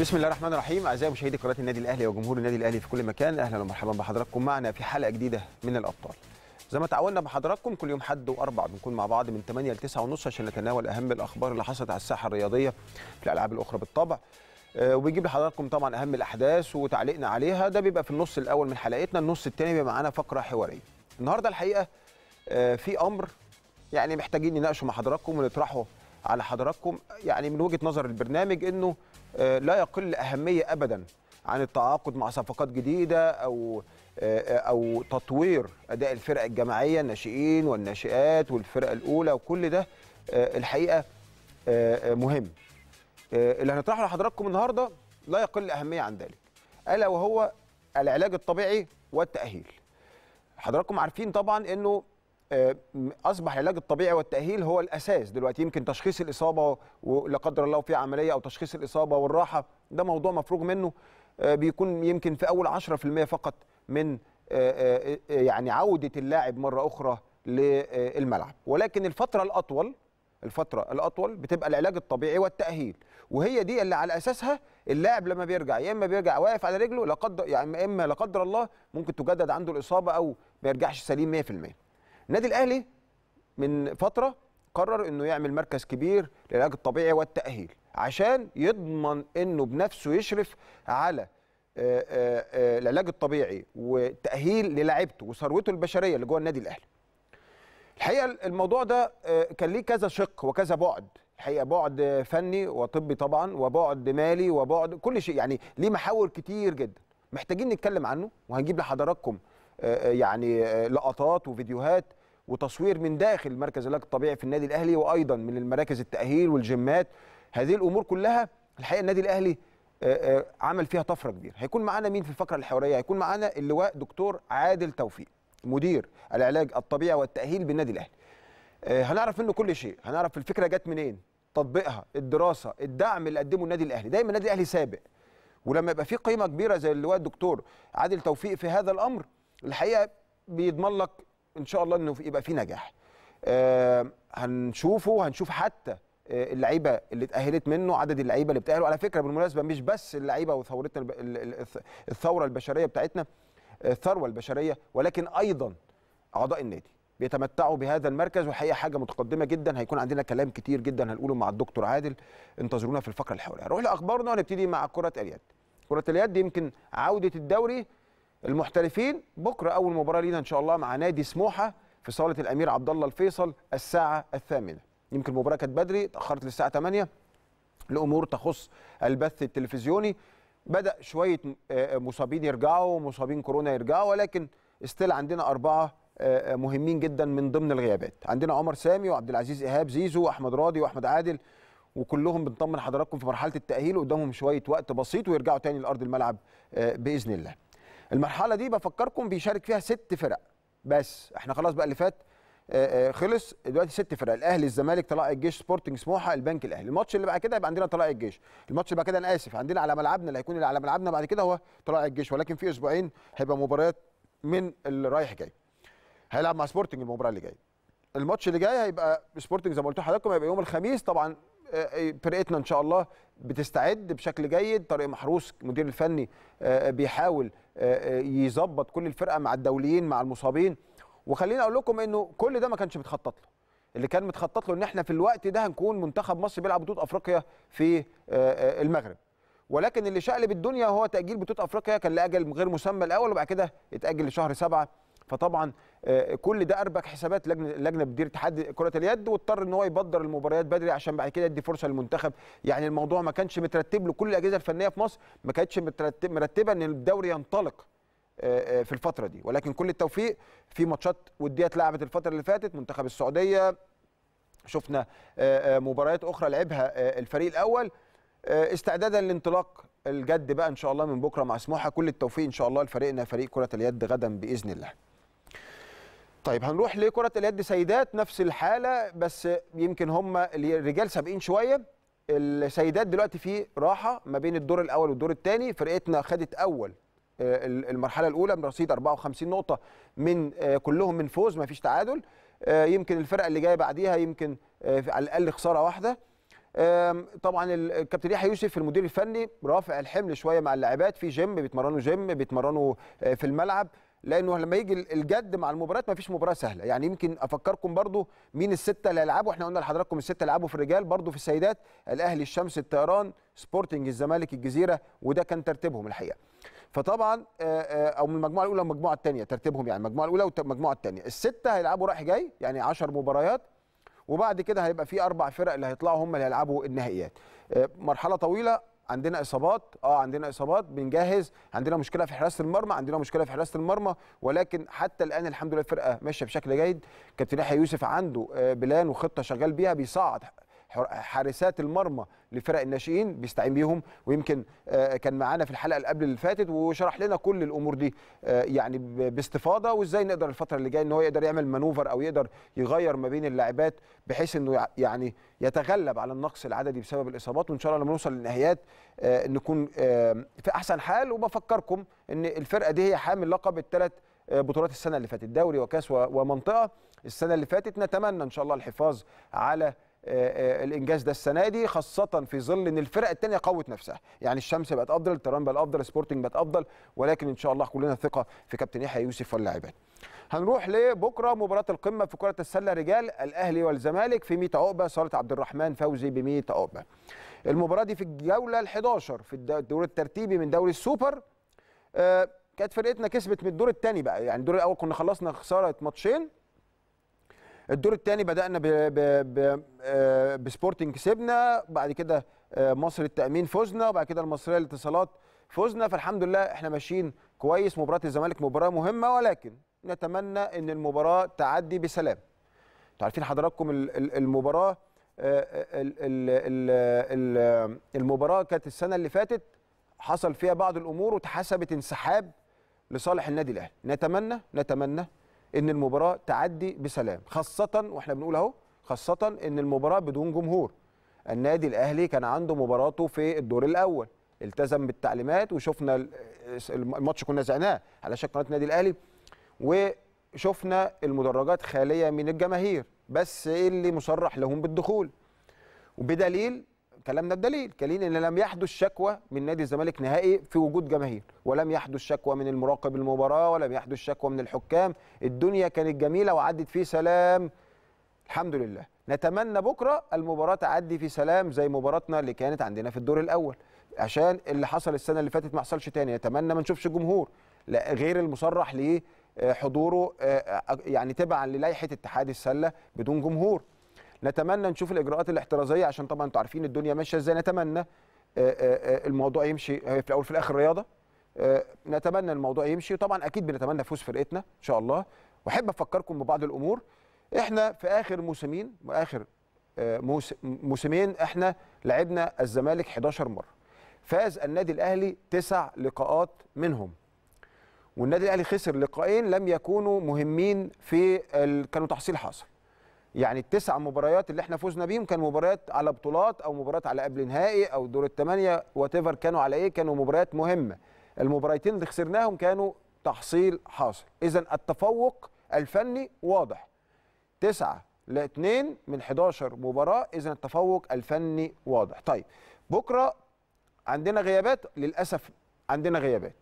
بسم الله الرحمن الرحيم اعزائي مشاهدي قناه النادي الاهلي وجمهور النادي الاهلي في كل مكان اهلا ومرحبا بحضراتكم معنا في حلقه جديده من الابطال زي ما تعودنا بحضراتكم كل يوم حد واربع بنكون مع بعض من 8 ل 9 ونص عشان نتناول اهم الاخبار اللي حصلت على الساحه الرياضيه في الالعاب الاخرى بالطبع آه، وبيجيب لحضراتكم طبعا اهم الاحداث وتعليقنا عليها ده بيبقى في النص الاول من حلقتنا النص الثاني بيبقى معانا فقره حواريه النهارده الحقيقه آه، في امر يعني محتاجين نناقشه مع حضراتكم ونطرحه على حضراتكم يعني من وجهه نظر البرنامج انه آه، لا يقل أهمية أبدا عن التعاقد مع صفقات جديدة أو آه، آه، أو تطوير أداء الفرق الجماعية الناشئين والناشئات والفرق الأولى وكل ده الحقيقة مهم اللي هنطرحه لحضراتكم النهاردة لا يقل أهمية عن ذلك ألا وهو العلاج الطبيعي والتأهيل حضراتكم عارفين طبعا أنه آه، اصبح العلاج الطبيعي والتاهيل هو الاساس دلوقتي يمكن تشخيص الاصابه ولا قدر الله في عمليه او تشخيص الاصابه والراحه ده موضوع مفروغ منه آه، بيكون يمكن في اول 10% فقط من آه، يعني عوده اللاعب مره اخرى للملعب ولكن الفتره الاطول الفتره الاطول بتبقى العلاج الطبيعي والتاهيل وهي دي اللي على اساسها اللاعب لما بيرجع يا اما بيرجع واقف على رجله لا قدر يعني اما لا قدر الله ممكن تجدد عنده الاصابه او ما يرجعش سليم 100% النادي الاهلي من فتره قرر انه يعمل مركز كبير للعلاج الطبيعي والتاهيل عشان يضمن انه بنفسه يشرف على آه، آه، آه، العلاج الطبيعي والتاهيل للاعيبته وثروته البشريه اللي جوه النادي الاهلي. الحقيقه الموضوع ده كان ليه كذا شق وكذا بعد، الحقيقه بعد فني وطبي طبعا وبعد مالي وبعد كل شيء يعني ليه محاور كتير جدا. محتاجين نتكلم عنه وهنجيب لحضراتكم يعني لقطات وفيديوهات وتصوير من داخل مركز العلاج الطبيعي في النادي الاهلي وايضا من المراكز التاهيل والجيمات هذه الامور كلها الحقيقه النادي الاهلي آه، آه، عمل فيها طفره كبيره هيكون معانا مين في الفقره الحواريه هيكون معانا اللواء دكتور عادل توفيق مدير العلاج الطبيعي والتاهيل بالنادي الاهلي آه، هنعرف منه كل شيء هنعرف الفكره جت منين تطبيقها الدراسه الدعم اللي قدمه النادي الاهلي دايما النادي الاهلي سابق ولما يبقى في قيمه كبيره زي اللواء الدكتور عادل توفيق في هذا الامر الحقيقه بيضمن لك ان شاء الله انه يبقى في نجاح آه، هنشوفه هنشوف حتى آه، اللعيبه اللي اتاهلت منه عدد اللعيبه اللي بتاهلوا على فكره بالمناسبه مش بس اللعيبه وثورتنا الثوره البشريه بتاعتنا آه، الثروه البشريه ولكن ايضا اعضاء النادي بيتمتعوا بهذا المركز وحقيقه حاجه متقدمه جدا هيكون عندنا كلام كتير جدا هنقوله مع الدكتور عادل انتظرونا في الفقره اللي حواليها نروح لاخبارنا ونبتدي مع كره اليد كره اليد يمكن عوده الدوري المحترفين بكره اول مباراه لينا ان شاء الله مع نادي سموحه في صاله الامير عبد الله الفيصل الساعه الثامنه يمكن المباراه كانت بدري اتاخرت للساعه 8 لامور تخص البث التلفزيوني بدا شويه آه، آه، مصابين يرجعوا ومصابين كورونا يرجعوا ولكن استيل عندنا اربعه آه، مهمين جدا من ضمن الغيابات عندنا عمر سامي وعبد العزيز ايهاب زيزو واحمد راضي واحمد عادل وكلهم بنطمن حضراتكم في مرحله التاهيل قدامهم شويه وقت بسيط ويرجعوا تاني لارض الملعب باذن الله المرحله دي بفكركم بيشارك فيها ست فرق بس احنا خلاص بقى اللي فات آه، آه، خلص دلوقتي ست فرق الاهلي الزمالك طلائع الجيش سبورتنج سموحه البنك الاهلي الماتش اللي بعد كده يبقى عندنا طلائع الجيش الماتش اللي بعد كده انا اسف عندنا على ملعبنا اللي هيكون اللي على ملعبنا بعد كده هو طلائع الجيش ولكن في اسبوعين هيبقى مباريات من اللي رايح جاي هيلعب مع سبورتنج المباراه اللي جايه الماتش اللي جاي هيبقى سبورتنج زي ما قلت لحضراتكم هيبقى يوم الخميس طبعا آه، فرقتنا ان شاء الله بتستعد بشكل جيد طارق محروس المدير الفني آه، آه، بيحاول آه، يظبط كل الفرقه مع الدوليين مع المصابين وخليني اقول لكم انه كل ده ما كانش متخطط له اللي كان متخطط له ان احنا في الوقت ده هنكون منتخب مصر بيلعب بطوله افريقيا في المغرب ولكن اللي شقلب الدنيا هو تاجيل بطوله افريقيا كان لاجل غير مسمى الاول وبعد كده اتاجل لشهر سبعة فطبعا آه، كل ده اربك حسابات لجنه لجنه بتدير اتحاد كره اليد واضطر ان هو يبدر المباريات بدري عشان بعد كده يدي فرصه للمنتخب يعني الموضوع ما كانش مترتب له كل الاجهزه الفنيه في مصر ما كانتش مترتب مرتبه ان الدوري ينطلق آه، آه، في الفتره دي ولكن كل التوفيق في ماتشات وديه اتلعبت الفتره اللي فاتت منتخب السعوديه شفنا مباريات اخرى لعبها الفريق الاول استعدادا لانطلاق الجد بقى ان شاء الله من بكره مع سموحه كل التوفيق ان شاء الله لفريقنا فريق كره اليد غدا باذن الله طيب هنروح لكرة اليد سيدات نفس الحالة بس يمكن هم الرجال سابقين شوية السيدات دلوقتي في راحة ما بين الدور الأول والدور الثاني فرقتنا خدت أول آه، المرحلة الأولى برصيد 54 نقطة من آه، كلهم من فوز ما فيش تعادل آه، يمكن الفرقة اللي جاية بعديها يمكن على الأقل خسارة واحدة طبعا الكابتن يحيى يوسف المدير الفني رافع الحمل شويه مع اللاعبات في جيم بيتمرنوا جيم بيتمرنوا في الملعب لانه لما يجي الجد مع المباريات ما فيش مباراه سهله يعني يمكن افكركم برضو مين السته اللي هيلعبوا احنا قلنا لحضراتكم السته اللي هيلعبوا في الرجال برضو في السيدات الاهلي الشمس الطيران سبورتنج الزمالك الجزيره وده كان ترتيبهم الحقيقه فطبعا آه، آه، او من المجموعه الاولى والمجموعه الثانيه ترتيبهم يعني المجموعه الاولى والمجموعه الثانيه السته هيلعبوا رايح جاي يعني 10 مباريات وبعد كده هيبقى في اربع فرق اللي هيطلعوا هم اللي هيلعبوا النهائيات آه، مرحله طويله عندنا اصابات اه عندنا اصابات بنجهز عندنا مشكله في حراسه المرمى عندنا مشكله في حراسه المرمى ولكن حتى الان الحمد لله الفرقه ماشيه بشكل جيد كابتن يحيى يوسف عنده آه، بلان وخطه شغال بيها بيصعد حارسات المرمى لفرق الناشئين بيستعين بيهم ويمكن آه، كان معانا في الحلقه اللي قبل اللي فاتت وشرح لنا كل الامور دي آه، يعني باستفاضه وازاي نقدر الفتره اللي جايه ان هو يقدر يعمل مانوفر او يقدر يغير ما بين اللاعبات بحيث انه يعني يتغلب على النقص العددي بسبب الاصابات وان شاء الله لما نوصل للنهايات آه، نكون في احسن حال وبفكركم ان الفرقه دي هي حامل لقب الثلاث بطولات السنه اللي فاتت دوري وكاس ومنطقه السنه اللي فاتت نتمنى ان شاء الله الحفاظ على آه، آه، الانجاز ده السنه دي خاصه في ظل ان الفرق الثانيه قوت نفسها يعني الشمس بقت افضل الترام بقت افضل سبورتنج بقت افضل ولكن ان شاء الله كلنا ثقه في كابتن يحيى يوسف واللاعبين هنروح لبكره مباراه القمه في كره السله رجال الاهلي والزمالك في 100 عقبه صاله عبد الرحمن فوزي ب 100 عقبه المباراه دي في الجوله ال11 في الدور الترتيبي من دوري السوبر آه، كانت فرقتنا كسبت من الدور الثاني بقى يعني الدور الاول كنا خلصنا خساره ماتشين الدور الثاني بدانا ب ب ب آه، بسبورتنج كسبنا بعد كده آه، مصر التامين فزنا وبعد كده المصريه للاتصالات فزنا فالحمد لله احنا ماشيين كويس مباراه الزمالك مباراه مهمه ولكن نتمنى ان المباراه تعدي بسلام انتوا عارفين حضراتكم المباراه آه، المباراه كانت السنه اللي فاتت حصل فيها بعض الامور وتحسبت انسحاب لصالح النادي الاهلي نتمنى نتمنى ان المباراه تعدي بسلام خاصه واحنا بنقول اهو خاصه ان المباراه بدون جمهور النادي الاهلي كان عنده مباراته في الدور الاول التزم بالتعليمات وشفنا الماتش كنا زعناه على شكل قناه النادي الاهلي وشفنا المدرجات خاليه من الجماهير بس اللي مصرح لهم بالدخول وبدليل الكلام ده بدليل كلين ان لم يحدث شكوى من نادي الزمالك نهائي في وجود جماهير ولم يحدث شكوى من المراقب المباراه ولم يحدث شكوى من الحكام الدنيا كانت جميله وعدت في سلام الحمد لله نتمنى بكره المباراه تعدي في سلام زي مباراتنا اللي كانت عندنا في الدور الاول عشان اللي حصل السنه اللي فاتت ما حصلش تاني نتمنى ما نشوفش جمهور لا غير المصرح ليه آه، حضوره آه، آه، يعني تبعا للائحه اتحاد السله بدون جمهور نتمنى نشوف الاجراءات الاحترازيه عشان طبعا انتوا عارفين الدنيا ماشيه ازاي نتمنى آه، آه، آه، الموضوع يمشي في الاول في الاخر رياضه نتمنى الموضوع يمشي طبعا اكيد بنتمنى فوز فرقتنا ان شاء الله واحب افكركم ببعض الامور احنا في اخر موسمين اخر موسمين احنا لعبنا الزمالك 11 مره فاز النادي الاهلي تسع لقاءات منهم والنادي الاهلي خسر لقاءين لم يكونوا مهمين في كانوا تحصيل حاصل يعني التسع مباريات اللي احنا فزنا بيهم كان مباريات على بطولات او مباريات على قبل نهائي او دور الثمانيه وات كانوا على ايه كانوا مباريات مهمه المباريتين اللي خسرناهم كانوا تحصيل حاصل اذا التفوق الفني واضح تسعة لاثنين من 11 مباراه اذا التفوق الفني واضح طيب بكره عندنا غيابات للاسف عندنا غيابات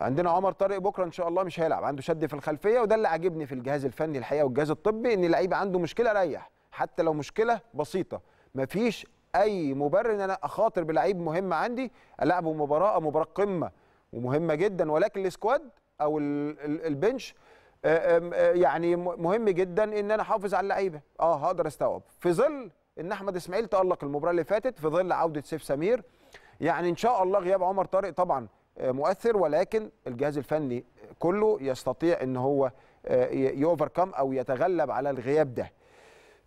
عندنا عمر طارق بكره ان شاء الله مش هيلعب عنده شد في الخلفيه وده اللي عاجبني في الجهاز الفني الحقيقه والجهاز الطبي ان اللعيب عنده مشكله ريح حتى لو مشكله بسيطه مفيش اي مبرر ان انا اخاطر بلعيب مهم عندي العبه مباراه مباراه قمه ومهمه جدا ولكن السكواد او البنش آه، آه، آه، يعني مهم جدا ان انا احافظ على اللعيبه اه هقدر استوعب في ظل ان احمد اسماعيل تالق المباراه اللي فاتت في ظل عوده سيف سمير يعني ان شاء الله غياب عمر طارق طبعا آه، مؤثر ولكن الجهاز الفني كله يستطيع ان هو آه، يوفركم او يتغلب على الغياب ده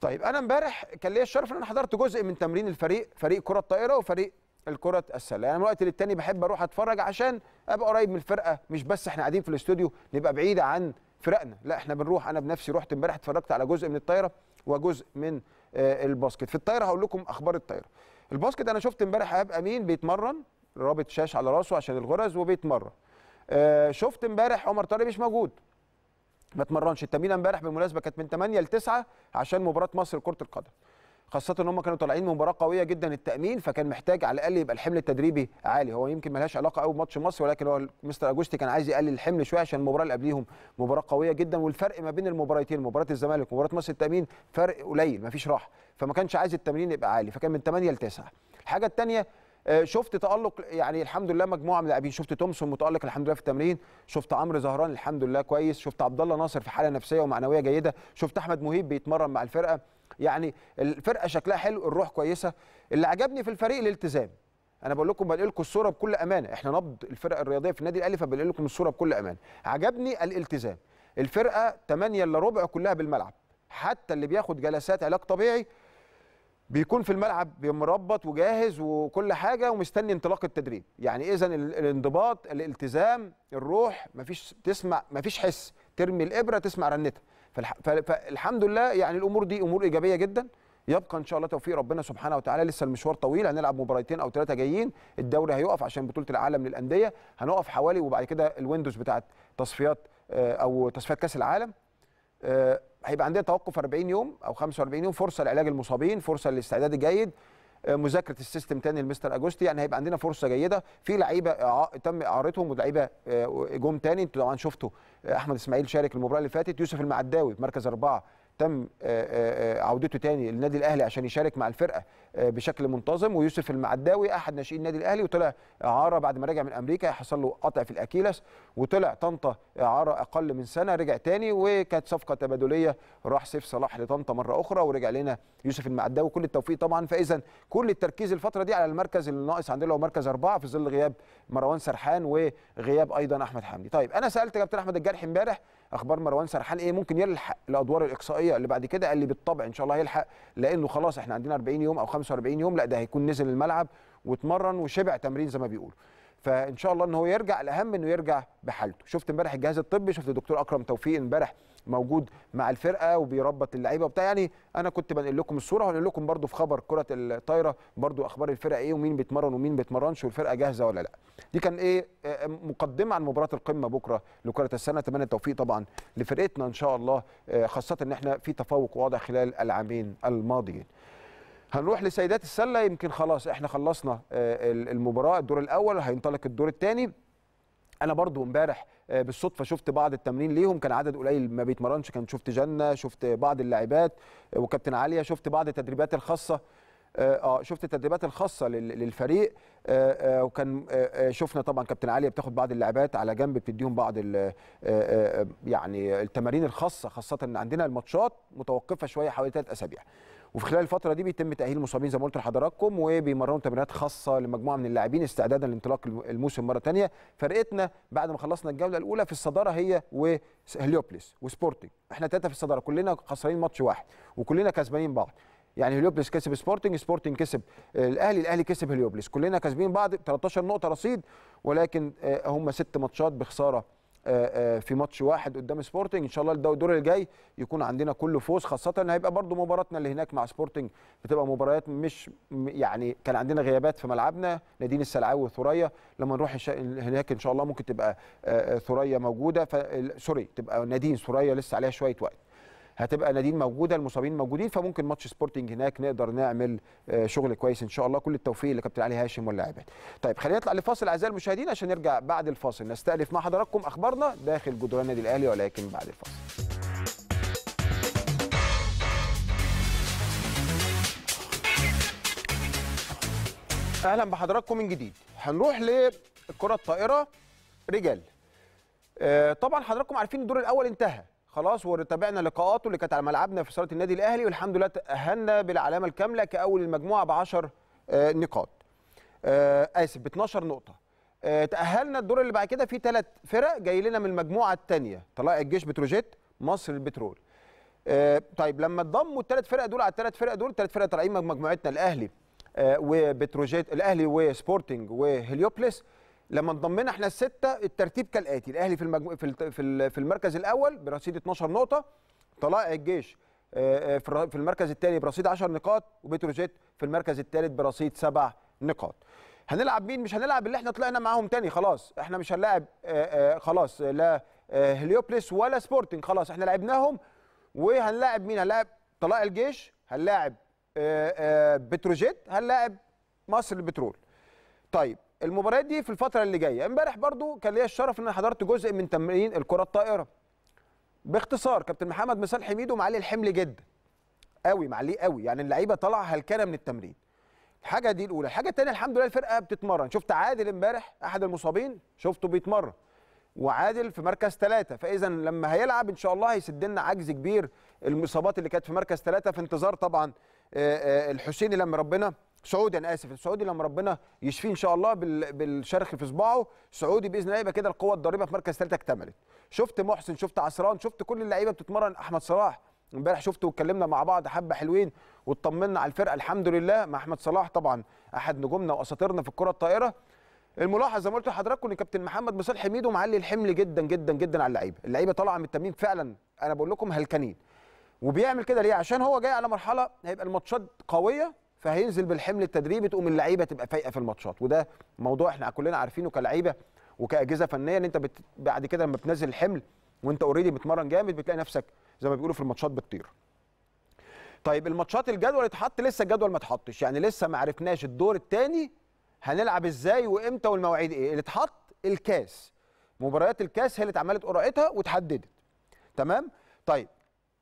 طيب انا امبارح كان ليا الشرف ان انا حضرت جزء من تمرين الفريق فريق كره الطائره وفريق الكرة السلة يعني من وقت للتاني بحب اروح اتفرج عشان ابقى قريب من الفرقة مش بس احنا قاعدين في الاستوديو نبقى بعيد عن فرقنا لا احنا بنروح انا بنفسي رحت امبارح اتفرجت على جزء من الطايرة وجزء من آه، الباسكت في الطايرة هقول لكم اخبار الطايرة الباسكت انا شفت امبارح هاب مين بيتمرن رابط شاش على راسه عشان الغرز وبيتمرن آه شفت امبارح عمر طارق مش موجود ما اتمرنش التمرين امبارح بالمناسبه كانت من 8 ل 9 عشان مباراه مصر كره القدم خاصه ان هم كانوا طالعين مباراه قويه جدا التامين فكان محتاج على الاقل يبقى الحمل التدريبي عالي هو يمكن ملهاش علاقه قوي بماتش مصر ولكن هو مستر اجوستي كان عايز يقلل الحمل شويه عشان المباراه اللي قبليهم مباراه قويه جدا والفرق ما بين المباراتين مباراه الزمالك ومباراه مصر التامين فرق قليل مفيش راحه فما كانش عايز التمرين يبقى عالي فكان من 8 ل 9 الحاجه الثانيه آه، شفت تالق يعني الحمد لله مجموعه من اللاعبين شفت تومسون متالق الحمد لله في التمرين شفت عمرو زهران الحمد لله كويس شفت عبد الله ناصر في حاله نفسيه ومعنويه جيده شفت احمد مهيب بيتمرن مع الفرقه يعني الفرقه شكلها حلو الروح كويسه اللي عجبني في الفريق الالتزام انا بقول لكم بنقل لكم الصوره بكل امانه احنا نبض الفرق الرياضيه في النادي الاهلي فبنقل لكم الصوره بكل امانه عجبني الالتزام الفرقه 8 الا ربع كلها بالملعب حتى اللي بياخد جلسات علاج طبيعي بيكون في الملعب مربط وجاهز وكل حاجه ومستني انطلاق التدريب يعني اذا الانضباط الالتزام الروح مفيش تسمع مفيش حس ترمي الابره تسمع رنتها فالحمد لله يعني الامور دي امور ايجابيه جدا يبقى ان شاء الله توفيق ربنا سبحانه وتعالى لسه المشوار طويل هنلعب مباراتين او ثلاثه جايين الدوري هيقف عشان بطوله العالم للانديه هنقف حوالي وبعد كده الويندوز بتاعت تصفيات آه، او تصفيات كاس العالم آه، هيبقى عندنا توقف 40 يوم او 45 يوم فرصه لعلاج المصابين فرصه للاستعداد الجيد آه، مذاكره السيستم تاني لمستر اجوستي يعني هيبقى عندنا فرصه جيده في لعيبه تم اعارتهم ولعيبه آه، جم تاني انتوا طبعا شفتوا احمد اسماعيل شارك المباراه اللي فاتت يوسف المعداوي في مركز اربعه تم عودته تاني للنادي الاهلي عشان يشارك مع الفرقه آه، بشكل منتظم ويوسف المعداوي احد ناشئين النادي الاهلي وطلع اعاره بعد ما رجع من امريكا حصل له قطع في الاكيلس وطلع طنطا اعاره اقل من سنه رجع تاني وكانت صفقه تبادليه راح سيف صلاح لطنطا مره اخرى ورجع لنا يوسف المعداوي كل التوفيق طبعا فاذا كل التركيز الفتره دي على المركز اللي ناقص عندنا هو مركز اربعه في ظل غياب مروان سرحان وغياب ايضا احمد حمدي طيب انا سالت كابتن احمد الجرح امبارح اخبار مروان سرحان ايه ممكن يلحق الادوار الاقصائيه اللي بعد كده قال لي بالطبع ان شاء الله هيلحق لانه خلاص احنا عندنا 40 يوم او 45 يوم لا ده هيكون نزل الملعب واتمرن وشبع تمرين زي ما بيقولوا فان شاء الله ان هو يرجع الاهم انه يرجع بحالته شفت امبارح الجهاز الطبي شفت الدكتور اكرم توفيق امبارح موجود مع الفرقه وبيربط اللعيبه وبتاع يعني انا كنت بنقل لكم الصوره وهنقل لكم برده في خبر كره الطايره برده اخبار الفرقه ايه ومين بيتمرن ومين بيتمرنش والفرقه جاهزه ولا لا دي كان ايه آه، آه، مقدمه عن مباراه القمه بكره لكره السنه اتمنى التوفيق طبعا لفرقتنا ان شاء الله آه، خاصه ان احنا في تفوق واضح خلال العامين الماضيين هنروح لسيدات السله يمكن خلاص احنا خلصنا آه، المباراه الدور الاول هينطلق الدور الثاني انا برضو امبارح آه، بالصدفه شفت بعض التمرين ليهم كان عدد قليل ما بيتمرنش كان شفت جنه شفت بعض اللاعبات آه، وكابتن عليا شفت بعض التدريبات الخاصه اه شفت التدريبات الخاصه للفريق وكان شفنا طبعا كابتن علي بتاخد بعض اللاعبات على جنب بتديهم بعض يعني التمارين الخاصه خاصه ان عندنا الماتشات متوقفه شويه حوالي ثلاث اسابيع وفي خلال الفتره دي بيتم تاهيل المصابين زي ما قلت لحضراتكم وبيمرنوا تمرينات خاصه لمجموعه من اللاعبين استعدادا لانطلاق الموسم مره ثانيه فرقتنا بعد ما خلصنا الجوله الاولى في الصداره هي وهليوبلس وسبورتنج احنا ثلاثه في الصداره كلنا خسرانين ماتش واحد وكلنا كسبانين بعض يعني هليوبلس كسب سبورتنج سبورتنج كسب الاهلي الاهلي كسب هليوبلس كلنا كسبين بعض 13 نقطه رصيد ولكن آه، هم ست ماتشات بخساره آه، آه، في ماتش واحد قدام سبورتنج ان شاء الله الدور الجاي يكون عندنا كله فوز خاصه هيبقى برضو مباراتنا اللي هناك مع سبورتنج بتبقى مباريات مش يعني كان عندنا غيابات في ملعبنا نادين السلعاوي وثريا لما نروح هناك ان شاء الله ممكن تبقى آه، ثريا موجوده سوري تبقى نادين ثريا لسه عليها شويه وقت هتبقى نادين موجوده المصابين موجودين فممكن ماتش سبورتنج هناك نقدر نعمل آه، شغل كويس ان شاء الله كل التوفيق لكابتن علي هاشم واللاعبات طيب خلينا نطلع لفاصل اعزائي المشاهدين عشان نرجع بعد الفاصل نستألف مع حضراتكم اخبارنا داخل جدران النادي الاهلي ولكن بعد الفاصل اهلا بحضراتكم من جديد هنروح للكره الطائره رجال آه، طبعا حضراتكم عارفين الدور الاول انتهى خلاص وتابعنا لقاءاته اللي كانت على ملعبنا في صاله النادي الاهلي والحمد لله تاهلنا بالعلامه الكامله كاول المجموعه ب 10 آه، نقاط آه، اسف ب 12 نقطه آه، تاهلنا الدور اللي بعد كده في ثلاث فرق جاي لنا من المجموعه الثانيه طلائع الجيش بتروجيت مصر البترول طيب لما تضموا الثلاث فرق دول على الثلاث فرق دول الثلاث فرق طالعين مجموعتنا الاهلي وبتروجيت الاهلي وسبورتنج وهليوبلس لما انضمينا احنا السته الترتيب كالاتي الاهلي في المجمو... في في المركز الاول برصيد 12 نقطه طلائع الجيش في المركز الثاني برصيد 10 نقاط وبتروجيت في المركز الثالث برصيد 7 نقاط هنلعب مين مش هنلعب اللي احنا طلعنا معاهم تاني خلاص احنا مش هنلاعب خلاص لا هليوبليس ولا سبورتنج خلاص احنا لعبناهم وهنلاعب مين هنلاعب طلائع الجيش هنلاعب بتروجيت هنلاعب مصر البترول طيب المباريات دي في الفتره اللي جايه امبارح برضو كان ليا الشرف ان انا حضرت جزء من تمرين الكره الطائره باختصار كابتن محمد مثال حميد ومعلي الحمل جدا قوي معليه قوي يعني اللعيبه طالعه هلكانه من التمرين الحاجه دي الاولى الحاجه الثانيه الحمد لله الفرقه بتتمرن شفت عادل امبارح احد المصابين شفته بيتمرن وعادل في مركز ثلاثة فاذا لما هيلعب ان شاء الله هيسد لنا عجز كبير المصابات اللي كانت في مركز ثلاثة في انتظار طبعا آه، آه، الحسيني لما ربنا سعودي انا اسف السعودي لما ربنا يشفيه ان شاء الله بالشرخ في صباعه سعودي باذن الله يبقى كده القوه الضاربه في مركز ثالثه اكتملت شفت محسن شفت عسران شفت كل اللعيبه بتتمرن احمد صلاح امبارح شفته واتكلمنا مع بعض حبه حلوين واطمنا على الفرقه الحمد لله مع احمد صلاح طبعا احد نجومنا واساطيرنا في الكره الطائره الملاحظه زي ما قلت لحضراتكم ان كابتن محمد مصالح ميدو معلي الحمل جدا جدا جدا على اللعيبه اللعيبه طالعه من التمرين فعلا انا بقول لكم هلكانين وبيعمل كده ليه عشان هو جاي على مرحله هيبقى الماتشات قويه فهينزل بالحمل التدريبي تقوم اللعيبه تبقى فايقه في الماتشات وده موضوع احنا كلنا عارفينه كلعيبه وكاجهزه فنيه ان انت بت... بعد كده لما بتنزل الحمل وانت اوريدي بتمرن جامد بتلاقي نفسك زي ما بيقولوا في الماتشات بتطير طيب الماتشات الجدول اتحط لسه الجدول ما اتحطش يعني لسه ما عرفناش الدور الثاني هنلعب ازاي وامتى والمواعيد ايه اللي اتحط الكاس مباريات الكاس هي اللي اتعملت قرعتها واتحددت تمام طيب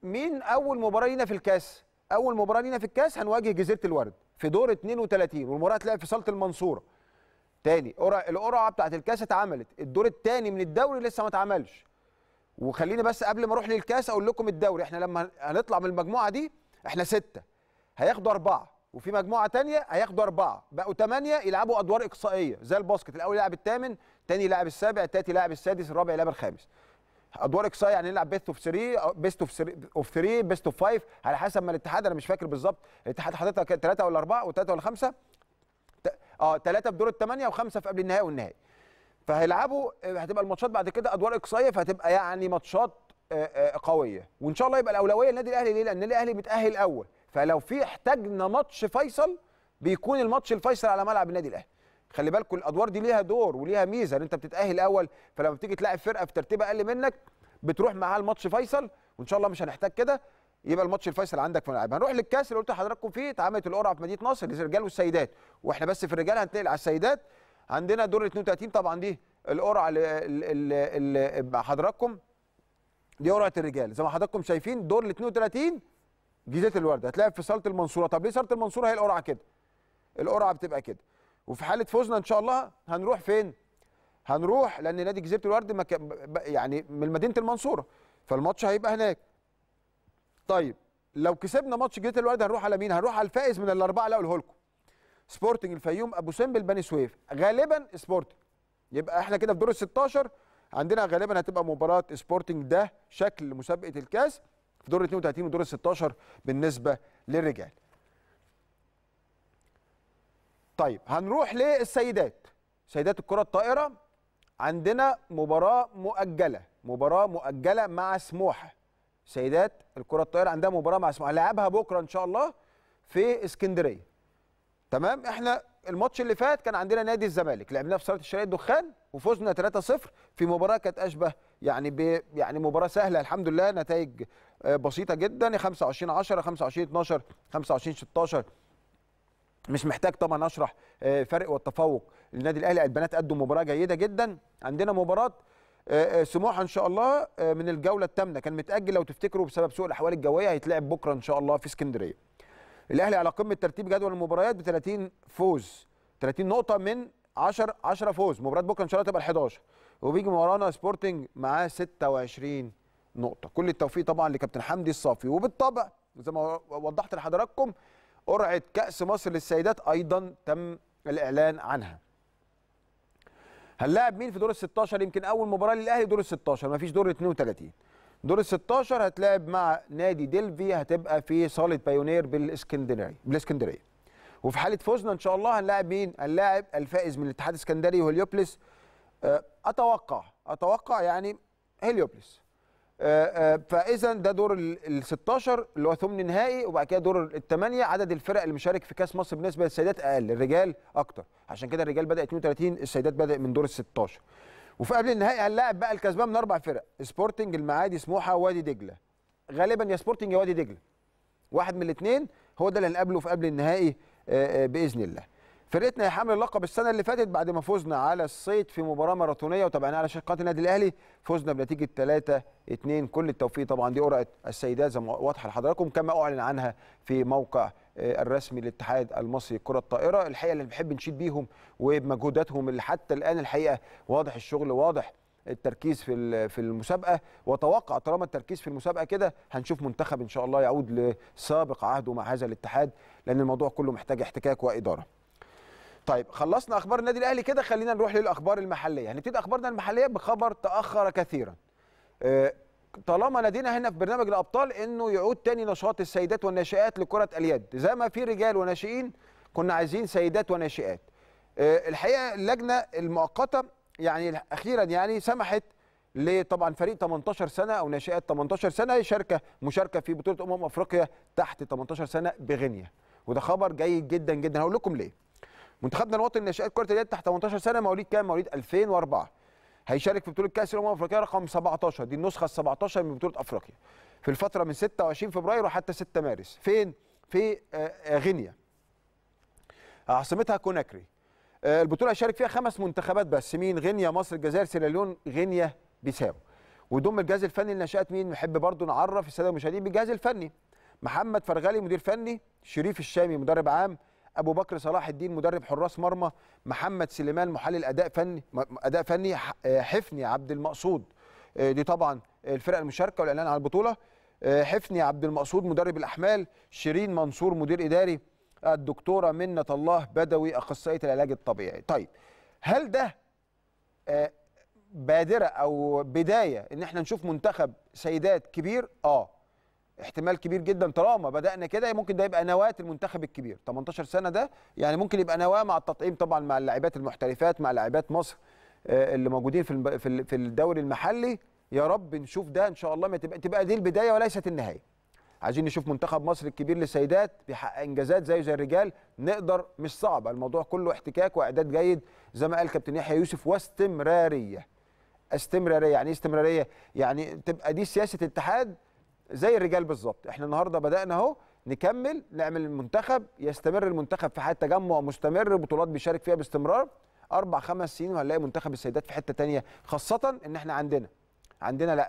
مين اول مباراه لينا في الكاس اول مباراه لينا في الكاس هنواجه جزيره الورد في دور 32 والمباراه هتلاقي في صاله المنصوره تاني القرعه بتاعه الكاس اتعملت الدور الثاني من الدوري لسه ما اتعملش وخليني بس قبل ما اروح للكاس اقول لكم الدوري احنا لما هنطلع من المجموعه دي احنا سته هياخدوا اربعه وفي مجموعه تانية هياخدوا اربعه بقوا ثمانيه يلعبوا ادوار اقصائيه زي الباسكت الاول لاعب الثامن ثاني لاعب السابع التالت لاعب السادس الرابع لاعب الخامس ادوار اقصائيه يعني نلعب بيست اوف 3 بيست اوف 3 اوف 3 بيست اوف 5 على حسب ما الاتحاد انا مش فاكر بالظبط الاتحاد حاططها ثلاثه ولا اربعه وثلاثه ولا خمسه اه ثلاثه في دور الثمانيه وخمسه في قبل النهائي والنهائي فهيلعبوا آه، هتبقى الماتشات بعد كده ادوار اقصائيه فهتبقى يعني ماتشات آه، آه، قويه وان شاء الله يبقى الاولويه للنادي الاهلي ليه لان الاهلي متاهل اول فلو في احتاجنا ماتش فيصل بيكون الماتش الفيصل على ملعب النادي الاهلي خلي بالكم الادوار دي ليها دور وليها ميزه ان انت بتتاهل اول فلما بتيجي تلاعب فرقه في ترتيب اقل منك بتروح معاها الماتش فيصل وان شاء الله مش هنحتاج كده يبقى الماتش الفيصل عندك في الملعب هنروح للكاس اللي قلت لحضراتكم فيه اتعملت القرعه في مدينه نصر للرجال والسيدات واحنا بس في الرجال هنتنقل على السيدات عندنا دور 32 طبعا دي القرعه اللي مع حضراتكم دي قرعه الرجال زي ما حضراتكم شايفين دور ال 32 جزيره الورده هتلاعب في صاله المنصوره طب ليه صاله المنصوره هي القرعه كده القرعه بتبقى كده وفي حاله فوزنا ان شاء الله هنروح فين هنروح لان نادي جزيره الورد مك... يعني من مدينه المنصوره فالماتش هيبقى هناك طيب لو كسبنا ماتش جزيره الورد هنروح على مين هنروح على الفائز من الاربعه اللي اقوله لكم سبورتنج الفيوم ابو سمبل بني سويف غالبا سبورتنج يبقى احنا كده في دور ال 16 عندنا غالبا هتبقى مباراه سبورتنج ده شكل مسابقه الكاس في دور 32 ودور ال 16 بالنسبه للرجال طيب هنروح للسيدات سيدات الكره الطائره عندنا مباراه مؤجله مباراه مؤجله مع سموحه سيدات الكره الطائره عندها مباراه مع سموحه هنلعبها بكره ان شاء الله في اسكندريه تمام احنا الماتش اللي فات كان عندنا نادي الزمالك لعبناه في صاله الشرقيه الدخان وفزنا 3-0 في مباراه كانت اشبه يعني ب يعني مباراه سهله الحمد لله نتائج آه، بسيطه جدا 25 10 25 12 25 16 مش محتاج طبعا اشرح آه، فرق والتفوق للنادي الاهلي البنات قدوا مباراه جيده جدا عندنا مباراه آه، آه، سموحه ان شاء الله من الجوله الثامنه كان متاجل لو تفتكروا بسبب سوء الاحوال الجويه هيتلعب بكره ان شاء الله في اسكندريه الاهلي على قمه ترتيب جدول المباريات ب 30 فوز 30 نقطه من 10 10 فوز مباراه بكره ان شاء الله تبقى 11 وبيجي ورانا سبورتنج معاه 26 نقطه كل التوفيق طبعا لكابتن حمدي الصافي وبالطبع زي ما وضحت لحضراتكم قرعه كاس مصر للسيدات ايضا تم الاعلان عنها هنلاعب مين في دور ال 16 يمكن اول مباراه للاهلي دور ال 16 مفيش دور 32 دور ال 16 هتلاعب مع نادي ديلفي هتبقى في صاله بايونير بالاسكندريه بالاسكندريه وفي حاله فوزنا ان شاء الله هنلاعب مين هنلاعب الفائز من الاتحاد الاسكندري وهليوبلس أه، اتوقع اتوقع يعني هليوبلس آه، آه، فاذا ده دور ال 16 اللي هو ثمن نهائي وبعد كده دور الثمانيه عدد الفرق اللي مشارك في كاس مصر بالنسبه للسيدات اقل الرجال اكتر عشان كده الرجال بدا 32 السيدات بدا من دور ال 16 وفي قبل النهائي هنلاعب بقى الكسبان من اربع فرق سبورتنج المعادي سموحه وادي دجله غالبا يا سبورتنج يا وادي دجله واحد من الاثنين هو ده اللي هنقابله في قبل النهائي آه، باذن الله فرقتنا يا حامل اللقب السنه اللي فاتت بعد ما فزنا على الصيد في مباراه ماراثونيه وتابعناها على شقات النادي الاهلي فزنا بنتيجه 3 2 كل التوفيق طبعا دي قرعه السيدات زي ما واضحه لحضراتكم كما اعلن عنها في موقع آه، الرسمي للاتحاد المصري لكره الطائره الحقيقه اللي بنحب نشيد بيهم وبمجهوداتهم اللي حتى الان الحقيقه واضح الشغل واضح التركيز في في المسابقه واتوقع طالما التركيز في المسابقه كده هنشوف منتخب ان شاء الله يعود لسابق عهده مع هذا الاتحاد لان الموضوع كله محتاج احتكاك واداره طيب خلصنا اخبار النادي الاهلي كده خلينا نروح للاخبار المحليه هنبتدي اخبارنا المحليه بخبر تاخر كثيرا آه، طالما نادينا هنا في برنامج الابطال انه يعود تاني نشاط السيدات والناشئات لكره اليد زي ما في رجال وناشئين كنا عايزين سيدات وناشئات آه، الحقيقه اللجنه المؤقته يعني اخيرا يعني سمحت لطبعا فريق 18 سنه او ناشئات 18 سنه يشارك مشاركه في بطوله امم افريقيا تحت 18 سنه بغينيا وده خبر جيد جدا جدا هقول لكم ليه منتخبنا الوطني لناشئات كره اليد تحت 18 سنه مواليد كام؟ مواليد 2004 هيشارك في بطوله كاس الامم الافريقيه رقم 17 دي النسخه ال 17 من بطوله افريقيا في الفتره من 26 فبراير وحتى 6 مارس فين؟ في آه، آه، غينيا آه، عاصمتها كوناكري البطوله هيشارك فيها خمس منتخبات بس مين؟ غينيا مصر الجزائر سيراليون غينيا بيساو ويضم الجهاز الفني لناشئات مين؟ نحب برضو نعرف الساده المشاهدين بالجهاز الفني محمد فرغلي مدير فني شريف الشامي مدرب عام ابو بكر صلاح الدين مدرب حراس مرمى محمد سليمان محلل اداء فني اداء فني حفني عبد المقصود آه، دي طبعا الفرق المشاركه والاعلان عن البطوله آه، حفني عبد المقصود مدرب الاحمال شيرين منصور مدير اداري الدكتوره منة الله بدوي اخصائيه العلاج الطبيعي طيب هل ده آه، بادره او بدايه ان احنا نشوف منتخب سيدات كبير اه احتمال كبير جدا طالما بدانا كده ممكن ده يبقى نواه المنتخب الكبير 18 سنه ده يعني ممكن يبقى نواه مع التطعيم طبعا مع اللاعبات المحترفات مع لاعبات مصر آه، اللي موجودين في في الدوري المحلي يا رب نشوف ده ان شاء الله ما تبقى تبقى دي البدايه وليست النهايه عايزين نشوف منتخب مصر الكبير للسيدات بيحقق انجازات زيه زي الرجال نقدر مش صعب الموضوع كله احتكاك واعداد جيد زي ما قال كابتن يحيى يوسف واستمراريه استمراريه يعني ايه استمراريه يعني تبقى دي سياسه اتحاد زي الرجال بالظبط احنا النهارده بدانا اهو نكمل نعمل المنتخب يستمر المنتخب في حاله تجمع مستمر بطولات بيشارك فيها باستمرار اربع خمس سنين وهنلاقي منتخب السيدات في حته تانية خاصه ان احنا عندنا عندنا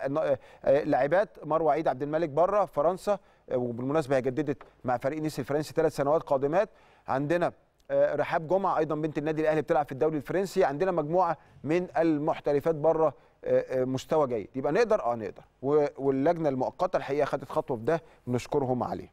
آه، لاعبات مروه عيد عبد الملك بره فرنسا آه، وبالمناسبه هي جددت مع فريق نيس الفرنسي ثلاث سنوات قادمات عندنا آه، رحاب جمعه ايضا بنت النادي الاهلي بتلعب في الدوري الفرنسي عندنا مجموعه من المحترفات بره آه، آه، مستوى جيد يبقى نقدر اه نقدر واللجنه المؤقته الحقيقه خدت خطوه في ده بنشكرهم عليه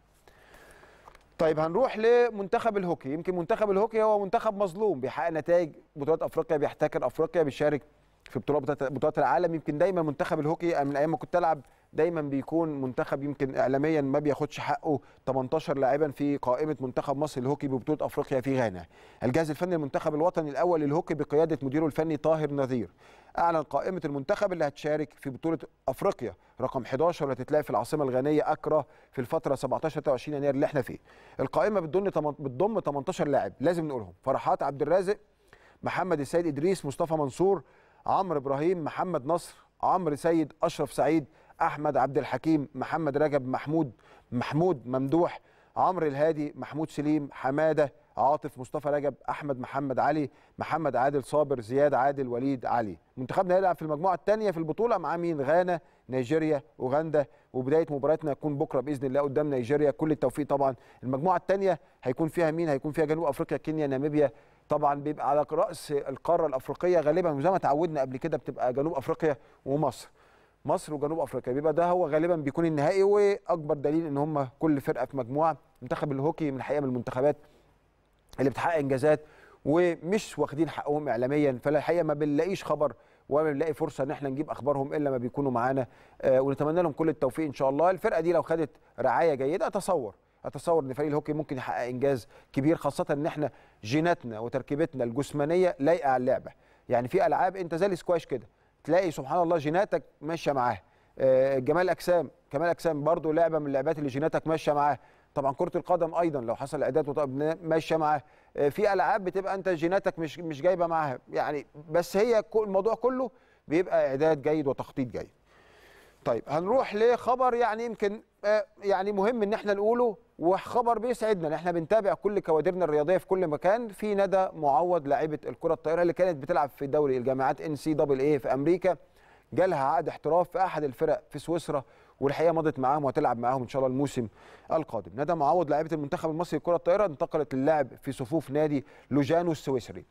طيب هنروح لمنتخب الهوكي يمكن منتخب الهوكي هو منتخب مظلوم بيحقق نتائج بطولات افريقيا بيحتكر افريقيا بيشارك في بطولات بطولات العالم يمكن دايما منتخب الهوكي من ايام ما كنت العب دايما بيكون منتخب يمكن اعلاميا ما بياخدش حقه 18 لاعبا في قائمه منتخب مصر الهوكي ببطوله افريقيا في غانا الجهاز الفني للمنتخب الوطني الاول للهوكي بقياده مديره الفني طاهر نذير اعلن قائمه المنتخب اللي هتشارك في بطوله افريقيا رقم 11 واللي هتتلعب في العاصمه الغانيه اكرا في الفتره 17 23 يناير اللي احنا فيه القائمه بتضم بتضم 18 لاعب لازم نقولهم فرحات عبد الرازق محمد السيد ادريس مصطفى منصور عمرو ابراهيم محمد نصر عمرو سيد اشرف سعيد احمد عبد الحكيم محمد رجب محمود محمود ممدوح عمرو الهادي محمود سليم حماده عاطف مصطفى رجب احمد محمد علي محمد عادل صابر زياد عادل وليد علي منتخبنا هيلعب في المجموعه الثانيه في البطوله مع مين غانا نيجيريا اوغندا وبدايه مباراتنا هتكون بكره باذن الله قدام نيجيريا كل التوفيق طبعا المجموعه الثانيه هيكون فيها مين هيكون فيها جنوب افريقيا كينيا ناميبيا طبعا بيبقى على راس القاره الافريقيه غالبا وزي ما تعودنا قبل كده بتبقى جنوب افريقيا ومصر مصر وجنوب افريقيا بيبقى ده هو غالبا بيكون النهائي واكبر دليل ان هم كل فرقه في مجموعه منتخب الهوكي من الحقيقه من المنتخبات اللي بتحقق انجازات ومش واخدين حقهم اعلاميا فلا الحقيقه ما بنلاقيش خبر وما بنلاقي فرصه ان احنا نجيب اخبارهم الا ما بيكونوا معانا آه، ونتمنى لهم كل التوفيق ان شاء الله الفرقه دي لو خدت رعايه جيده اتصور اتصور ان فريق الهوكي ممكن يحقق انجاز كبير خاصه ان احنا جيناتنا وتركيبتنا الجسمانيه لايقه على اللعبه يعني في العاب انت زي السكواش كده تلاقي سبحان الله جيناتك ماشيه معاه آه، جمال اجسام كمال اجسام برضو لعبه من اللعبات اللي جيناتك ماشيه معاه طبعا كره القدم ايضا لو حصل اعداد ماشيه معاه آه، في العاب بتبقى انت جيناتك مش مش جايبه معاها يعني بس هي الموضوع كله بيبقى اعداد جيد وتخطيط جيد طيب هنروح لخبر يعني يمكن آه، يعني مهم ان احنا نقوله وخبر بيسعدنا ان احنا بنتابع كل كوادرنا الرياضيه في كل مكان في ندى معوض لاعيبه الكره الطايره اللي كانت بتلعب في دوري الجامعات ان سي دبل اي في امريكا جالها عقد احتراف في احد الفرق في سويسرا والحقيقه مضت معاهم وهتلعب معاهم ان شاء الله الموسم القادم ندى معوض لاعيبه المنتخب المصري لكره الطايره انتقلت للعب في صفوف نادي لوجانو السويسري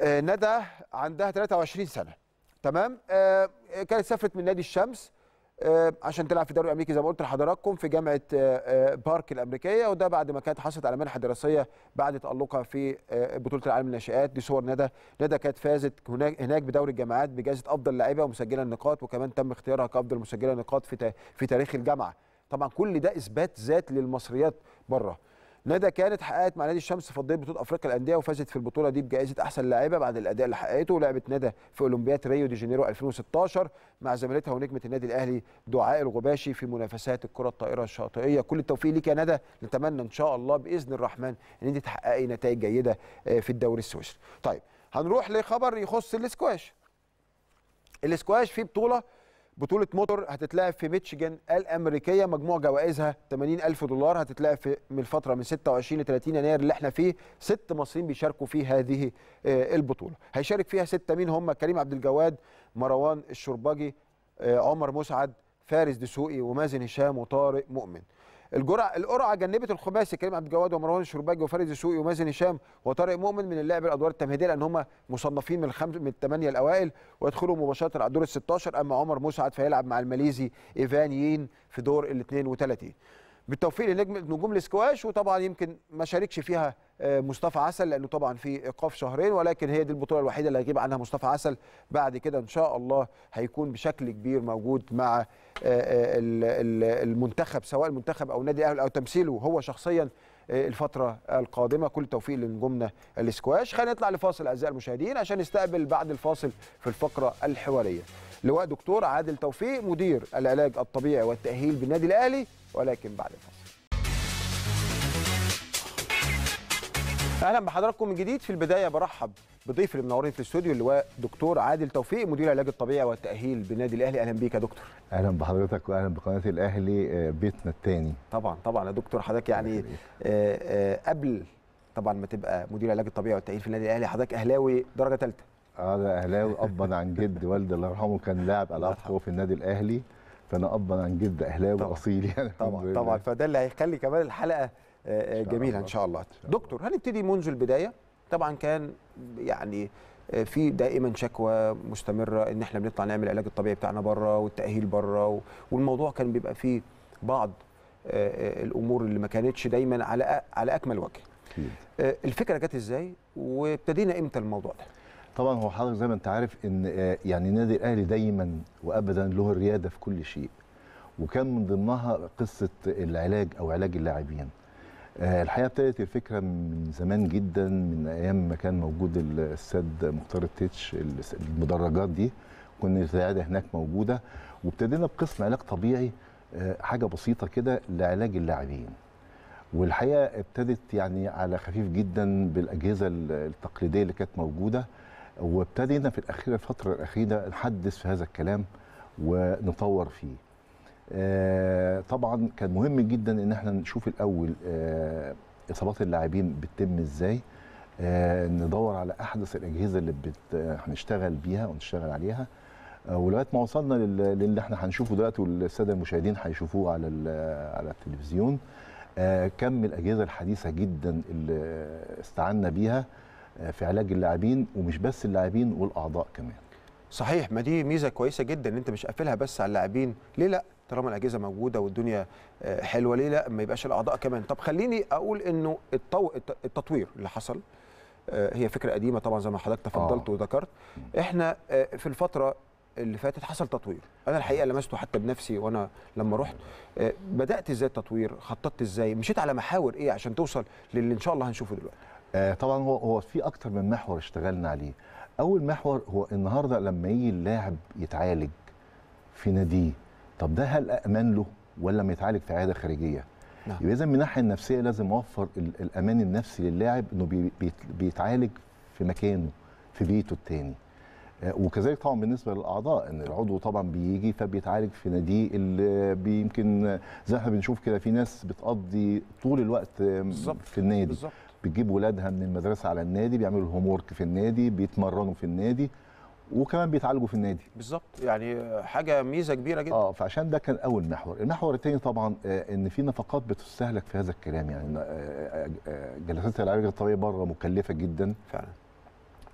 آه، ندى عندها 23 سنه تمام آه، كانت سافرت من نادي الشمس آه، عشان تلعب في الدوري الامريكي زي ما قلت لحضراتكم في جامعه آه، آه، بارك الامريكيه وده بعد ما كانت حصلت على منحه دراسيه بعد تالقها في بطوله العالم للناشئات دي صور ندى ندى كانت فازت هناك هناك بدوري الجامعات بجائزه افضل لاعبه ومسجله النقاط وكمان تم اختيارها كافضل مسجله نقاط في في تاريخ الجامعه طبعا كل ده اثبات ذات للمصريات بره ندى كانت حققت مع نادي الشمس فضيه بطوله افريقيا للانديه وفازت في البطوله دي بجائزه احسن لاعبه بعد الاداء اللي حققته لعبت ندى في اولمبياد ريو دي جانيرو 2016 مع زميلتها ونجمه النادي الاهلي دعاء الغباشي في منافسات الكره الطائره الشاطئيه كل التوفيق ليك يا ندى نتمنى ان شاء الله باذن الرحمن ان انت تحققي نتائج جيده آه، في الدوري السويسري طيب هنروح لخبر يخص الاسكواش الاسكواش فيه بطوله بطولة موتور هتتلعب في ميتشيجن الأمريكية مجموع جوائزها 80 ألف دولار هتتلعب في من الفترة من 26 ل 30 يناير اللي احنا فيه ست مصريين بيشاركوا في هذه آه، البطولة هيشارك فيها ستة مين هم كريم عبد الجواد مروان الشرباجي آه، عمر مسعد فارس دسوقي ومازن هشام وطارق مؤمن الجرعه القرعه جنبت الخماسي كريم عبد الجواد ومروان الشرباجي وفارس السوقي ومازن هشام وطارق مؤمن من اللعب الادوار التمهيديه لان هم مصنفين من الخمس من الثمانيه الاوائل ويدخلوا مباشره على الدور ال 16 اما عمر مسعد فيلعب مع الماليزي ايفان يين في دور ال 32 بالتوفيق لنجم نجوم الاسكواش وطبعا يمكن ما شاركش فيها آه، مصطفى عسل لانه طبعا في ايقاف شهرين ولكن هي دي البطوله الوحيده اللي هيغيب عنها مصطفى عسل بعد كده ان شاء الله هيكون بشكل كبير موجود مع آه، آه، المنتخب سواء المنتخب او نادي الاهلي او تمثيله هو شخصيا الفتره القادمه كل التوفيق لنجومنا الاسكواش خلينا نطلع لفاصل اعزائي المشاهدين عشان نستقبل بعد الفاصل في الفقره الحواريه لواء دكتور عادل توفيق مدير العلاج الطبيعي والتاهيل بالنادي الاهلي ولكن بعد الفاصل اهلا بحضراتكم من جديد في البدايه برحب بضيف اللي منورني في الاستوديو اللي هو دكتور عادل توفيق مدير العلاج الطبيعي والتاهيل بالنادي الاهلي اهلا بيك يا دكتور اهلا بحضرتك واهلا بقناه الاهلي آه، بيتنا الثاني طبعا طبعا يا دكتور حضرتك يعني آه، آه، قبل طبعا ما تبقى مدير العلاج الطبيعي والتاهيل في النادي الاهلي حضرتك اهلاوي درجه ثالثه اه انا اهلاوي ابا عن جد والدي الله يرحمه كان لاعب العاب في النادي الاهلي فانا ابا عن جد اهلاوي اصيل يعني طبعا طبعا فده اللي هيخلي كمان الحلقه آه، آه، جميله ان شاء الله دكتور هنبتدي منذ البدايه طبعا كان يعني آه، في دائما شكوى مستمره ان احنا بنطلع نعمل العلاج الطبيعي بتاعنا بره والتاهيل بره والموضوع كان بيبقى فيه بعض الامور اللي ما كانتش دايما على على اكمل وجه الفكره جت ازاي وابتدينا امتى الموضوع ده طبعا هو حضرتك زي ما انت عارف ان آه، يعني النادي الاهلي دايما وابدا له الرياده في كل شيء وكان من ضمنها قصه العلاج او علاج اللاعبين آه، الحقيقه ابتدت الفكره من زمان جدا من ايام ما كان موجود الاستاد مختار التتش المدرجات دي كنا زيادة هناك موجوده وابتدينا بقسم علاج طبيعي آه، حاجه بسيطه كده لعلاج اللاعبين والحقيقه ابتدت يعني على خفيف جدا بالاجهزه التقليديه اللي كانت موجوده وابتدينا في الأخيرة الفترة الأخيرة نحدث في هذا الكلام ونطور فيه آه، طبعا كان مهم جدا ان احنا نشوف الاول آه، اصابات اللاعبين بتتم ازاي آه، ندور على احدث الاجهزه اللي بت... هنشتغل بيها ونشتغل عليها ولغايه ما وصلنا لل... للي احنا هنشوفه دلوقتي والساده المشاهدين هيشوفوه على ال... على التلفزيون كم الاجهزه الحديثه جدا اللي استعنا بيها في علاج اللاعبين ومش بس اللاعبين والاعضاء كمان صحيح ما دي ميزه كويسه جدا ان انت مش قافلها بس على اللاعبين ليه لا طالما الاجهزه موجوده والدنيا آه، حلوه ليه لا ما يبقاش الاعضاء كمان طب خليني اقول انه التو... التطوير اللي حصل آه، هي فكره قديمه طبعا زي ما حضرتك تفضلت آه. وذكرت احنا آه، في الفتره اللي فاتت حصل تطوير انا الحقيقه لمسته حتى بنفسي وانا لما رحت بدات ازاي التطوير خططت ازاي مشيت على محاور ايه عشان توصل للي ان شاء الله هنشوفه دلوقتي آه طبعا هو هو في اكتر من محور اشتغلنا عليه اول محور هو النهارده لما يجي اللاعب يتعالج في ناديه طب ده هل امان له ولا لما يتعالج في عياده خارجيه نعم. يبقى اذا من الناحيه النفسيه لازم اوفر الامان النفسي للاعب انه بيتعالج في مكانه في بيته الثاني آه، وكذلك طبعا بالنسبه للاعضاء ان العضو طبعا بيجي فبيتعالج في ناديه اللي يمكن زي احنا بنشوف كده في ناس بتقضي طول الوقت آه، بالزبط. في النادي بالزبط. بتجيب ولادها من المدرسه على النادي بيعملوا الهوم ورك في النادي بيتمرنوا في النادي وكمان بيتعالجوا في النادي بالظبط يعني حاجه ميزه كبيره جدا اه فعشان ده كان اول محور المحور الثاني طبعا آه ان في نفقات بتستهلك في هذا الكلام يعني آه،, آه،, آه جلسات العلاج الطبيعي بره مكلفه جدا فعلا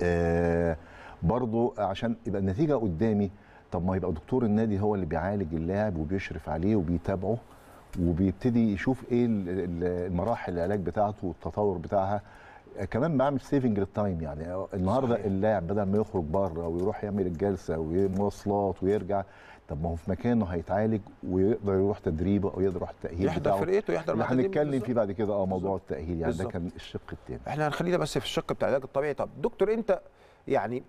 آه برضو عشان يبقى النتيجه قدامي طب ما يبقى دكتور النادي هو اللي بيعالج اللاعب وبيشرف عليه وبيتابعه وبيبتدي يشوف ايه المراحل العلاج بتاعته والتطور بتاعها كمان بعمل سيفنج للتايم يعني النهارده اللاعب بدل ما يخرج بره ويروح يعمل الجلسه ومواصلات ويرجع طب ما هو في مكانه هيتعالج ويقدر يروح تدريبه او يقدر يروح التاهيل يحضر فرقته يحضر مع هنتكلم فيه بعد كده اه موضوع التاهيل يعني ده كان الشق الثاني احنا هنخلينا بس في الشق بتاع العلاج الطبيعي طب دكتور انت يعني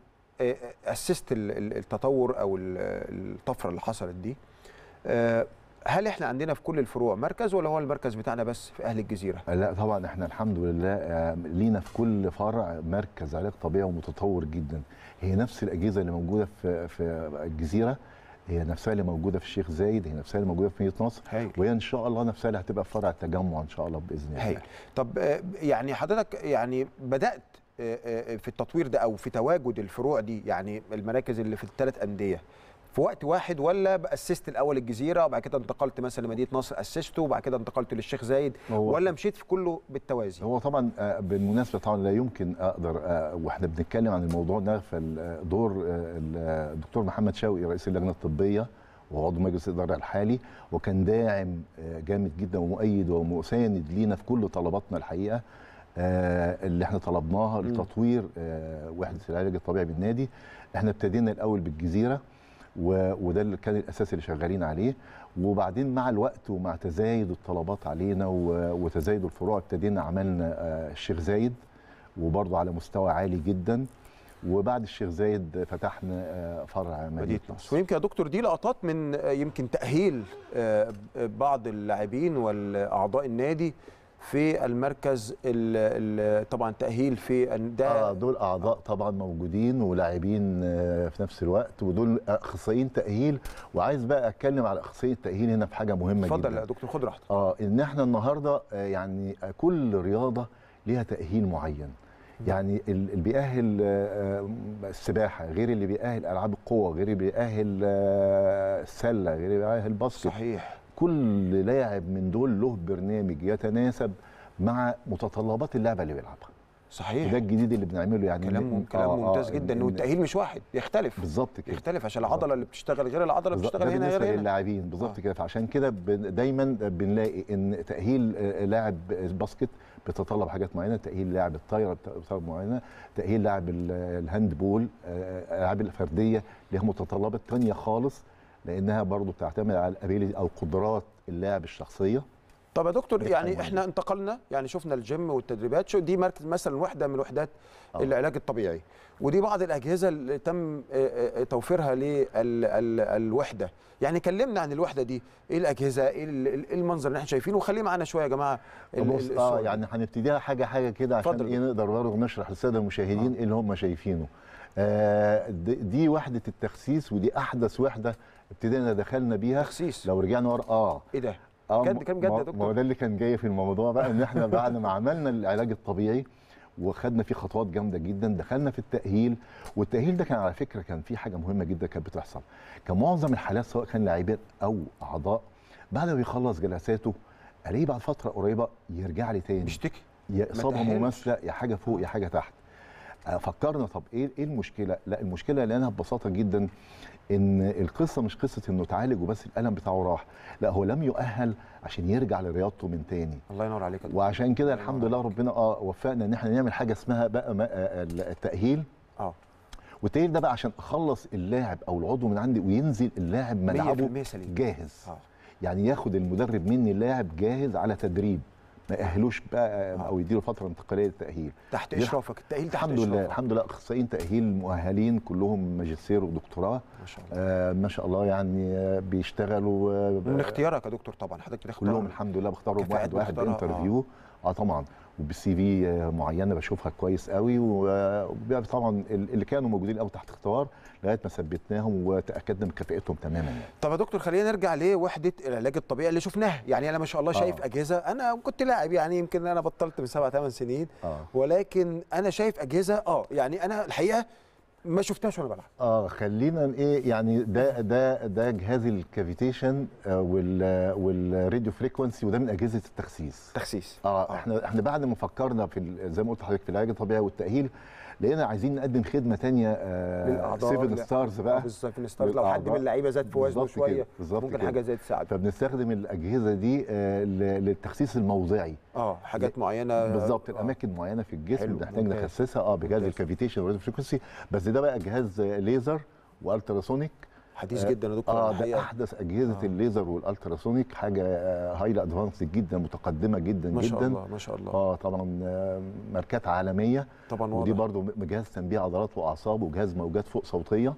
اسست آه، آه، التطور او الطفره اللي حصلت دي آه، هل احنا عندنا في كل الفروع مركز ولا هو المركز بتاعنا بس في اهل الجزيره؟ لا طبعا احنا الحمد لله آه، لينا في كل فرع مركز علاج طبيعي ومتطور جدا هي نفس الاجهزه اللي موجوده في في الجزيره هي نفسها اللي موجوده في الشيخ زايد هي نفسها اللي موجوده في مدينه نصر وهي ان شاء الله نفسها اللي هتبقى في فرع التجمع ان شاء الله باذن الله هي. طب آه، يعني حضرتك يعني بدات آه، في التطوير ده او في تواجد الفروع دي يعني المراكز اللي في الثلاث انديه في وقت واحد ولا اسست الاول الجزيره وبعد كده انتقلت مثلا لمدينه نصر اسسته وبعد كده انتقلت للشيخ زايد ولا مشيت في كله بالتوازي هو طبعا آه، بالمناسبه طبعا لا يمكن اقدر آه، واحنا بنتكلم عن الموضوع نغفل دور آه، الدكتور محمد شوقي رئيس اللجنه الطبيه وعضو مجلس الاداره الحالي وكان داعم جامد جدا ومؤيد ومساند لينا في كل طلباتنا الحقيقه اللي احنا طلبناها لتطوير وحده العلاج الطبيعي بالنادي احنا ابتدينا الاول بالجزيره وده اللي كان الاساس اللي شغالين عليه وبعدين مع الوقت ومع تزايد الطلبات علينا وتزايد الفروع ابتدينا عملنا آه، الشيخ زايد وبرضه على مستوى عالي جدا وبعد الشيخ زايد فتحنا آه، فرع مدينه نصر ويمكن يا دكتور دي لقطات من آه، يمكن تاهيل بعض اللاعبين والاعضاء النادي في المركز ال ال طبعا تاهيل في ده اه دول اعضاء طبعا موجودين ولاعبين آه، في نفس الوقت ودول اخصائيين تاهيل وعايز بقى اتكلم على اخصائي التاهيل هنا في حاجه مهمه جدا اتفضل يا دكتور خد راحتك اه ان احنا النهارده آه، يعني كل رياضه ليها تاهيل معين يعني اللي بيأهل آه، السباحه غير اللي بيأهل العاب القوه غير اللي بيأهل السله غير اللي بيأهل الباسكت صحيح كل لاعب من دول له برنامج يتناسب مع متطلبات اللعبه اللي بيلعبها صحيح ده الجديد اللي بنعمله يعني كلام كلام آه, آه، ممتاز آه جدا والتاهيل مش واحد يختلف بالظبط كده يختلف عشان العضله اللي بتشتغل غير العضله اللي بتشتغل هنا غير هنا اللاعبين بالظبط آه. كده فعشان كده دايما بنلاقي ان تاهيل آه، لاعب باسكت بتتطلب حاجات معينه تاهيل لاعب الطايره بتتطلب معينه تاهيل لاعب الهاند بول الالعاب آه، الفرديه ليها متطلبات ثانيه خالص لانها برضه بتعتمد على الابيلتي او قدرات اللاعب الشخصيه طب يا دكتور يعني احنا انتقلنا يعني شفنا الجيم والتدريبات شو دي مركز مثلا وحده من وحدات آه. العلاج الطبيعي ودي بعض الاجهزه اللي تم آه، آه، توفيرها للوحده يعني كلمنا عن الوحده دي ايه الاجهزه ايه, إيه المنظر اللي احنا شايفينه وخليه معانا شويه يا جماعه بص اه يعني هنبتديها حاجه حاجه كده عشان فضل. ايه نقدر برضه نشرح للساده المشاهدين آه. اللي هم شايفينه آه دي وحده التخسيس ودي احدث وحده ابتدينا دخلنا بيها تخسيس لو رجعنا ورا اه ايه ده؟ آه جد كام جد يا دكتور؟ ما هو ده اللي كان جاي في الموضوع بقى ان احنا بعد ما عملنا العلاج الطبيعي وخدنا فيه خطوات جامده جدا دخلنا في التاهيل والتاهيل ده كان على فكره كان فيه حاجه مهمه جدا كانت بتحصل كان معظم الحالات سواء كان لاعبين او اعضاء بعد ما يخلص جلساته الاقيه بعد فتره قريبه يرجع لي تاني يشتكي يا اصابه ممثله يا حاجه فوق يا حاجه تحت آه، فكرنا طب ايه ايه المشكله؟ لا المشكله لانها ببساطه جدا ان القصه مش قصه انه اتعالج وبس الالم بتاعه راح لا هو لم يؤهل عشان يرجع لرياضته من تاني الله ينور عليك وعشان كده الحمد لله ربنا اه وفقنا ان احنا نعمل حاجه اسمها بقى آه، التاهيل اه والتأهيل ده بقى عشان اخلص اللاعب او العضو من عندي وينزل اللاعب ملعبه جاهز آه. يعني ياخد المدرب مني اللاعب جاهز على تدريب ما يأهلوش بقى آه. او يديله فتره انتقاليه للتاهيل تحت اشرافك التاهيل تحت الحمد لله الحمد لله اخصائيين تاهيل مؤهلين كلهم ماجستير ودكتوراه ما شاء الله آه ما شاء الله يعني آه، بيشتغلوا آه، من اختيارك يا دكتور طبعا حضرتك بتختار كلهم الحمد لله بختارهم واحد واحد انترفيو اه, آه طبعا وبسي في معينه بشوفها كويس قوي وطبعا اللي كانوا موجودين قوي تحت اختبار لغايه ما ثبتناهم وتاكدنا من كفاءتهم تماما يعني. طب يا دكتور خلينا نرجع لوحده العلاج الطبيعي اللي شفناها يعني انا ما شاء الله آه. شايف آه. اجهزه انا كنت لاعب يعني يمكن انا بطلت من سبع ثمان سنين آه. ولكن انا شايف اجهزه اه يعني انا الحقيقه ما شفتهاش وانا بلعب اه خلينا ايه يعني ده ده ده جهاز الكافيتيشن آه، وال والراديو فريكونسي وده من اجهزه التخسيس تخسيس اه, آه. احنا احنا بعد ما فكرنا في زي ما قلت لحضرتك في العلاج الطبيعي والتاهيل لقينا عايزين نقدم خدمه ثانيه آه، للاعضاء سيفن ستارز بقى سيفن ستارز لو حد من اللعيبه زاد في وزنه شويه ممكن كده. حاجه زي تساعده فبنستخدم الاجهزه دي للتخسيس الموضعي اه حاجات معينه بالظبط الاماكن معينه في الجسم بنحتاج نخسسها اه بجهاز الكافيتيشن والراديو فريكونسي بس ده بقى جهاز ليزر والتراسونيك حديث جدا يا دكتور اه ده احدث اجهزه آه. الليزر والالتراسونيك حاجه هايلي ادفانس جدا متقدمه جدا ما شاء الله ما شاء الله اه طبعا آه، ماركات عالميه طبعا ودي برده برضو جهاز تنبيه عضلات واعصاب وجهاز موجات فوق صوتيه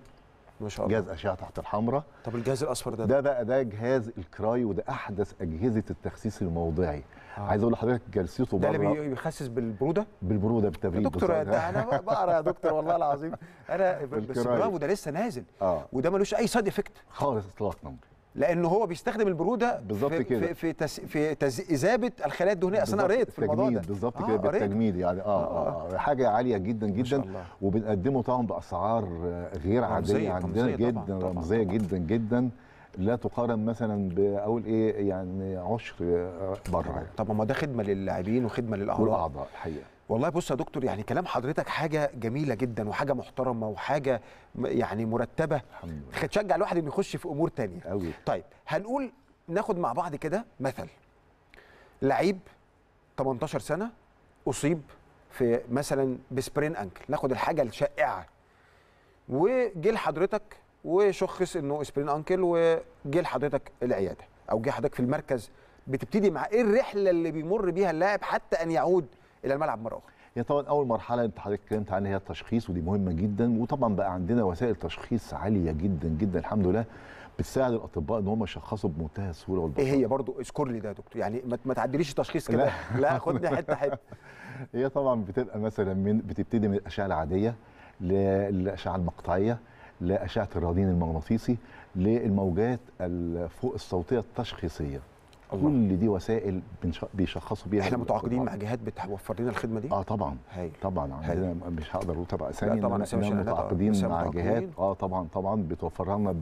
ما شاء الله جهاز اشعه تحت الحمراء طب الجهاز الاصفر ده ده بقى ده جهاز الكراي وده احدث اجهزه التخسيس الموضعي آه. عايز اقول لحضرتك جلسته بره ده اللي بيخسس بالبروده بالبروده بالتبريد يا دكتور ده انا بقرا يا دكتور والله العظيم انا بس برافو ده لسه نازل آه. وده ملوش اي سايد افكت خالص اطلاقا لان هو بيستخدم البروده بالظبط كده في في, تس في تز اذابه الخلايا الدهنيه اصل انا قريت في الموضوع ده بالظبط كده آه بالتجميد يعني آه،, آه, آه, اه حاجه عاليه جدا جدا وبنقدمه طبعا باسعار غير عاديه عندنا جدا رمزيه جدا جدا لا تقارن مثلا باقول ايه يعني عشر بره يعني. طب ما ده خدمه للاعبين وخدمه للاعضاء والاعضاء الحقيقه والله بص يا دكتور يعني كلام حضرتك حاجه جميله جدا وحاجه محترمه وحاجه يعني مرتبه تشجع الواحد انه يخش في امور تانية أوي. طيب هنقول ناخد مع بعض كده مثل لعيب 18 سنه اصيب في مثلا بسبرين انكل ناخد الحاجه الشائعه وجه لحضرتك وشخص انه سبرين انكل وجه لحضرتك العياده او جه حضرتك في المركز بتبتدي مع ايه الرحله اللي بيمر بيها اللاعب حتى ان يعود الى الملعب مره اخرى هي طبعا اول مرحله انت حضرتك اتكلمت عنها هي التشخيص ودي مهمه جدا وطبعا بقى عندنا وسائل تشخيص عاليه جدا جدا الحمد لله بتساعد الاطباء ان هم يشخصوا بمنتهى السهوله والبساطه ايه هي برضو اذكر لي ده يا دكتور يعني ما تعديليش تشخيص كده لا, لا خدني حته حته هي طبعا بتبقى مثلا من بتبتدي من الاشعه العاديه للاشعه المقطعيه لأشعة الرادين المغناطيسي للموجات الفوق الصوتية التشخيصية الله. كل دي وسائل بيشخصوا بيها احنا متعاقدين مع جهات بتوفر لنا الخدمه دي اه طبعا هي. طبعا هي. مش هقدر اقول طبعا اسامي طبعا احنا متعاقدين مع جهات اه طبعا طبعا بتوفر لنا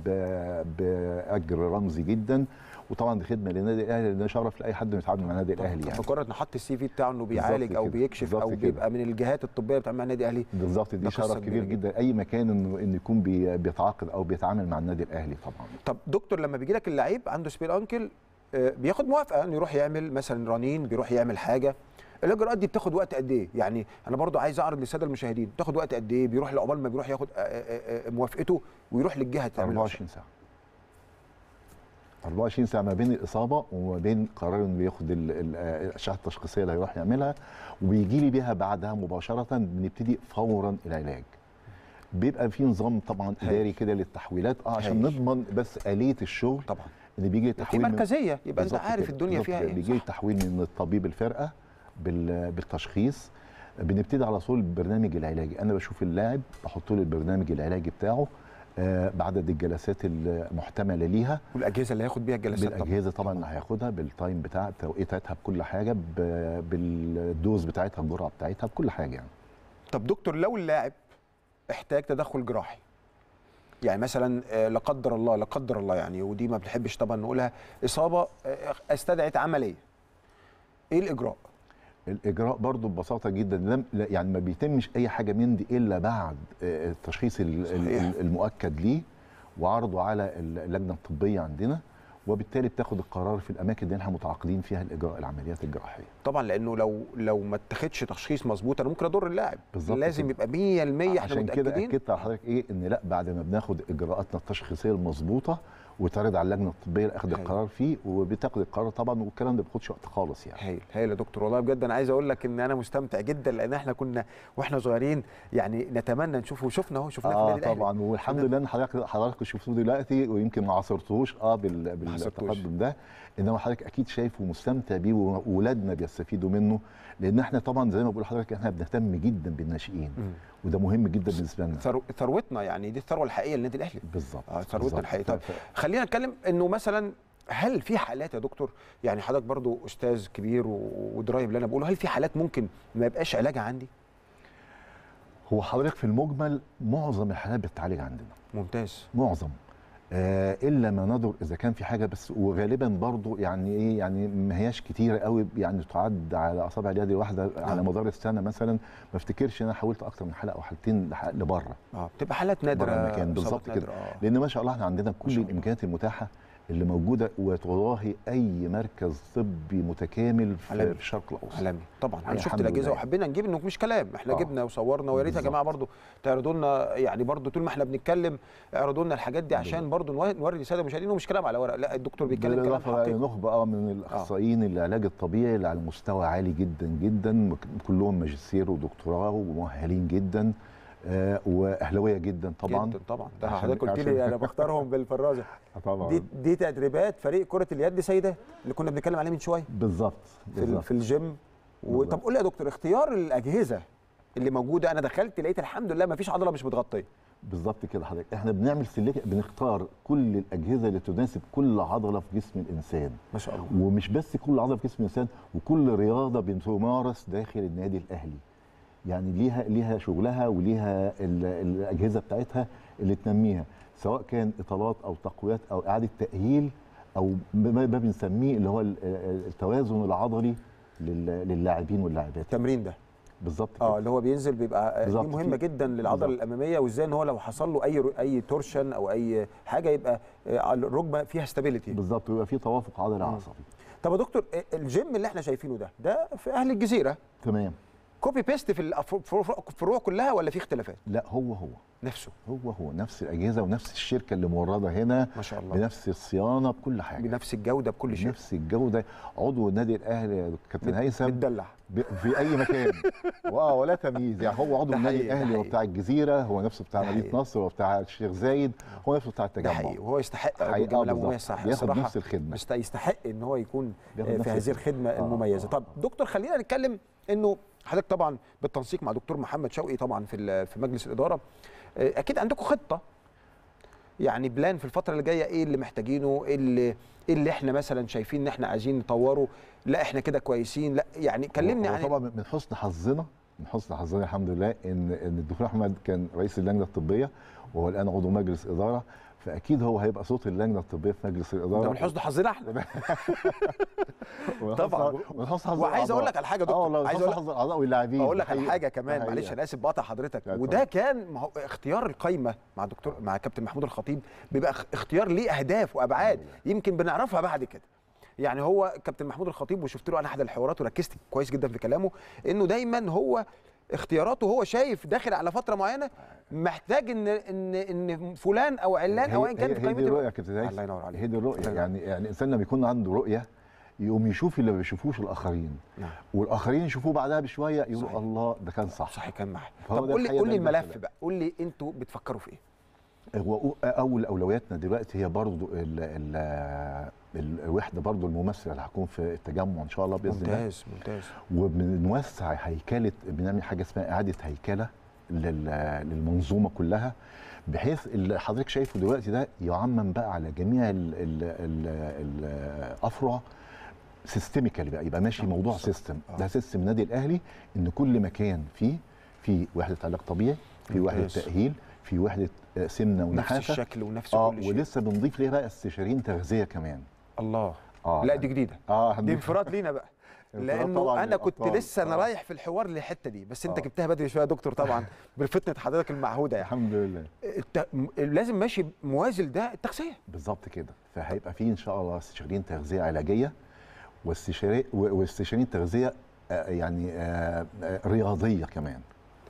باجر رمزي جدا وطبعا دي خدمه للنادي الاهلي لان شرف لاي حد بيتعامل مع النادي الاهلي يعني مجرد نحط حط السي في بتاعه انه بيعالج او بيكشف او بيبقى من الجهات الطبيه بتاع النادي الاهلي بالظبط دي شرف كبير جدا. جدا اي مكان انه انه يكون بيتعاقد او بيتعامل مع النادي الاهلي طبعا طب دكتور لما بيجي لك اللعيب عنده سبيل انكل آه، بياخد موافقه انه يروح يعمل مثلا رنين بيروح يعمل حاجه الاجراءات إيه؟ دي بتاخد وقت قد ايه يعني انا برضو عايز اعرض للساده المشاهدين بتاخد وقت قد ايه بيروح لعقبال ما بيروح ياخد آه، آه، موافقته ويروح للجهه تعمل 24 ساعه 24 ساعه ما بين الاصابه وما بين قرار انه ياخد الاشعه التشخيصيه اللي هيروح يعملها وبيجي لي بيها بعدها مباشره بنبتدي فورا العلاج بيبقى في نظام طبعا اداري كده للتحويلات اه عشان نضمن بس اليه الشغل طبعا ان بيجي تحويل مركزيه يبقى انت عارف الدنيا فيها ايه بيجي تحويل من الطبيب الفرقه بالتشخيص بنبتدي على طول البرنامج العلاجي انا بشوف اللاعب بحط له البرنامج العلاجي بتاعه آه، بعدد الجلسات المحتمله ليها والاجهزه اللي هياخد بيها الجلسات بالاجهزه طبعا, طبعا اللي هياخدها بالتايم بتاع توقيتاتها بكل حاجه بالدوز بتاعتها الجرعه بتاعتها بكل حاجه يعني طب دكتور لو اللاعب احتاج تدخل جراحي يعني مثلا آه، لا قدر الله لا قدر الله يعني ودي ما بنحبش طبعا نقولها اصابه آه، استدعت عمليه ايه الاجراء الاجراء برضه ببساطه جدا لم يعني ما بيتمش اي حاجه من دي الا بعد آه، التشخيص صحيح. المؤكد ليه وعرضه على اللجنه الطبيه عندنا وبالتالي بتاخد القرار في الاماكن اللي احنا متعاقدين فيها الاجراء العمليات الجراحيه طبعا لانه لو لو ما اتخذش تشخيص مظبوط انا ممكن اضر اللاعب بالظبط لازم يبقى 100% احنا متاكدين عشان كده اكدت على حضرتك ايه ان لا بعد ما بناخد اجراءاتنا التشخيصيه المظبوطه ويتعرض على اللجنه الطبيه لاخذ القرار فيه وبتاخد القرار طبعا والكلام ده ما بياخدش وقت خالص يعني هايل هايل يا دكتور والله بجد انا عايز اقول لك ان انا مستمتع جدا لان احنا كنا واحنا صغيرين يعني نتمنى نشوف وشفنا اهو شفناه آه في آه طبعا والحمد لله ان حضرتك حضرتك شفتوه دلوقتي ويمكن ما عاصرتوش اه بالتقدم ده انما حضرتك اكيد شايفه ومستمتع بيه واولادنا بيستفيدوا منه لان احنا طبعا زي ما بقول لحضرتك احنا بنهتم جدا بالناشئين وده مهم جدا بالنسبه لنا ثروتنا يعني دي الثروه الحقيقيه للنادي الاهلي بالظبط آه ثروتنا الحقيقيه طب خلينا نتكلم انه مثلا هل في حالات يا دكتور يعني حضرتك برضو استاذ كبير ودرايب اللي انا بقوله هل في حالات ممكن ما يبقاش علاجها عندي هو حضرتك في المجمل معظم الحالات بتتعالج عندنا ممتاز معظم آه، الا ما نظر اذا كان في حاجه بس وغالبا برضو يعني ايه يعني ما هياش كتيره قوي يعني تعد على اصابع اليد الواحده على نعم. مدار السنه مثلا ما افتكرش ان انا حاولت اكتر من حلقه او حلقتين لبره اه بتبقى حالات نادره بالظبط كده آه. لان ما شاء الله احنا عندنا كل الامكانيات المتاحه اللي موجوده وتضاهي اي مركز طبي متكامل في عالمي. الشرق الاوسط عالمي طبعا انا يعني شفت الاجهزه وحبينا نجيب انه مش كلام احنا آه. جبنا وصورنا ويا ريت يا جماعه برضو تعرضوا لنا يعني برضو طول ما احنا بنتكلم اعرضوا لنا الحاجات دي عشان برضو نوري للساده المشاهدين انه مش كلام على ورق لا الدكتور بيتكلم كلام حقيقي نخبه من الاخصائيين آه. العلاج الطبيعي اللي على مستوى عالي جدا جدا كلهم ماجستير ودكتوراه ومؤهلين جدا آه، واهلاويه جدا طبعا جدا طبعا ده حضرتك قلت لي انا بختارهم بالفرازه آه، طبعا دي دي تدريبات فريق كره اليد سيدات اللي كنا بنتكلم عليه من شويه بالظبط في, في الجيم طب قول لي يا دكتور اختيار الاجهزه اللي موجوده انا دخلت لقيت الحمد لله ما فيش عضله مش متغطيه بالظبط كده حضرتك احنا بنعمل سلك بنختار كل الاجهزه اللي تناسب كل عضله في جسم الانسان ما شاء الله ومش بس كل عضله في جسم الانسان وكل رياضه بتمارس داخل النادي الاهلي يعني ليها ليها شغلها وليها الاجهزه بتاعتها اللي تنميها سواء كان اطالات او تقويات او اعاده تاهيل او ما بنسميه اللي هو التوازن العضلي للاعبين واللاعبات التمرين ده بالظبط اه اللي هو بينزل بيبقى دي مهمه جدا للعضله الاماميه وازاي ان هو لو حصل له اي اي تورشن او اي حاجه يبقى آه، الركبه فيها ستابيليتي بالظبط ويبقى في توافق عضلي عصبي طب يا دكتور آه، الجيم اللي احنا شايفينه ده ده في اهل الجزيره تمام كوبي بيست في الفروع كلها ولا في اختلافات؟ لا هو هو نفسه هو هو نفس الاجهزه ونفس الشركه اللي مورده هنا ما شاء الله بنفس الصيانه بكل حاجه بنفس الجوده بكل شيء بنفس الجوده عضو النادي الاهلي كابتن هيثم بتدلع في اي مكان واه ولا تمييز يعني هو عضو النادي الاهلي وبتاع الجزيره هو نفسه بتاع مدينه نصر وبتاع الشيخ زايد هو نفسه بتاع التجمع حقيقي وهو يستحق آه، ياخد نفس الخدمه يستحق ان هو يكون في هذه الخدمه المميزه آه، طب آه. دكتور خلينا نتكلم انه حضرتك طبعا بالتنسيق مع دكتور محمد شوقي طبعا في في مجلس الاداره آه، اكيد عندكم خطه يعني بلان في الفتره اللي جايه ايه اللي محتاجينه ايه اللي ايه اللي احنا مثلا شايفين ان احنا عايزين نطوره لا احنا كده كويسين لا يعني كلمني عن طبعا من حسن حظنا من حسن حظنا الحمد لله ان ان الدكتور احمد كان رئيس اللجنه الطبيه وهو الان عضو مجلس اداره فاكيد هو هيبقى صوت اللجنه الطبيه في مجلس الاداره ده من حسن حظنا احنا طبعا من حسن حظ وعايز اقول لك على حاجه آه دكتور عايز اقول لك الاعضاء واللاعبين اقول لك على حاجه كمان معلش انا اسف بقطع حضرتك وده كان اختيار القايمه مع دكتور مع كابتن محمود الخطيب بيبقى اختيار ليه اهداف وابعاد آه، يمكن بنعرفها بعد كده يعني هو كابتن محمود الخطيب وشفت له انا احد الحوارات وركزت كويس جدا في كلامه انه دايما هو اختياراته هو شايف داخل على فتره معينه محتاج ان ان ان فلان او علان او ايا كان في قائمه هي دي الرؤيه يا كابتن الله ينور عليك هي دي الرؤيه يعني يعني الانسان لما بيكون عنده رؤيه يقوم يشوف اللي ما بيشوفوش الاخرين نعم. والاخرين يشوفوه بعدها بشويه يقول صحيح. الله ده كان صح صح كان معاه طب قول لي قول لي الملف بقى قول لي انتوا بتفكروا في ايه هو اول اولوياتنا دلوقتي هي برضو ال ال الوحده برضو الممثله اللي هتكون في التجمع ان شاء الله باذن الله ممتاز ممتاز وبنوسع هيكله بنعمل حاجه اسمها اعاده هيكله للمنظومه كلها بحيث اللي حضرتك شايفه دلوقتي ده يعمم بقى على جميع الافرع سيستميكال بقى يبقى ماشي موضوع صح. سيستم آه. ده سيستم النادي الاهلي ان كل مكان فيه في وحده علاج طبيعي في وحده تاهيل في وحده سمنه ونحاسه نفس الشكل ونفس آه كل شيء ولسه بنضيف ليها بقى استشاريين تغذيه كمان الله آه لا دي جديده اه دي انفراد لينا بقى لانه انا كنت آه. لسه انا رايح في الحوار للحته دي بس انت آه. جبتها بدري شويه يا دكتور طبعا بفتنه حضرتك المعهوده يعني الحمد لله الت... لازم ماشي موازي ده التغذيه بالظبط كده فهيبقى في ان شاء الله استشاريين تغذيه علاجيه واستشاري واستشاريين تغذيه آه، يعني رياضيه كمان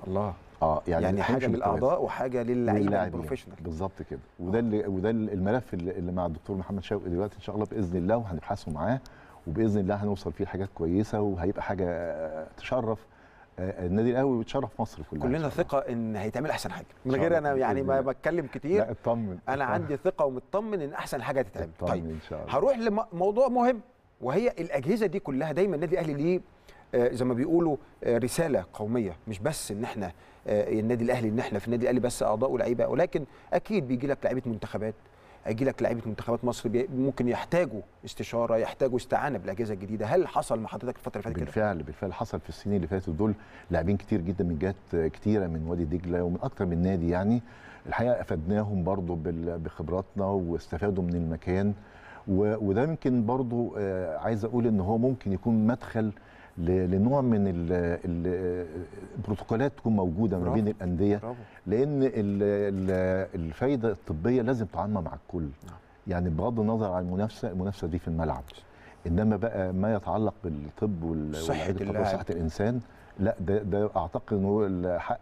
الله اه يعني, يعني حاجه للاعضاء وحاجه للاعيبه البروفيشنال بالظبط كده آه. وده اللي وده الملف اللي مع الدكتور محمد شوقي دلوقتي ان شاء الله باذن الله وهنبحثه معاه وباذن الله هنوصل فيه حاجات كويسه وهيبقى حاجه آه، تشرف آه، النادي الاهلي وتشرف مصر كلها كلنا ثقه ان هيتعمل احسن حاجه من غير انا يعني ما بتكلم كتير لا اطمن انا عندي ثقه ومطمن ان احسن حاجه هتتعمل طيب إن شاء الله. هروح لموضوع مهم وهي الاجهزه دي كلها دايما النادي الاهلي ليه آه، زي ما بيقولوا آه، رساله قوميه مش بس ان احنا آه، النادي الاهلي ان احنا في النادي الاهلي بس اعضاء ولاعيبه ولكن اكيد بيجي لك لعيبه منتخبات هيجي لك لعيبه منتخبات مصر ممكن يحتاجوا استشاره يحتاجوا استعانه بالاجهزه الجديده هل حصل مع حضرتك الفتره اللي فاتت كده بالفعل بالفعل حصل في السنين اللي فاتت دول لاعبين كتير جدا من جهات كتيره من وادي دجله ومن اكتر من نادي يعني الحقيقه افدناهم برضو بخبراتنا واستفادوا من المكان وده يمكن برضو عايز اقول ان هو ممكن يكون مدخل لنوع من البروتوكولات تكون موجوده ما بين الانديه لان الفايده الطبيه لازم تعمم مع الكل نعم. يعني بغض النظر عن المنافسه المنافسه دي في الملعب انما بقى ما يتعلق بالطب والصحه وصحه الانسان لا ده ده اعتقد انه الحق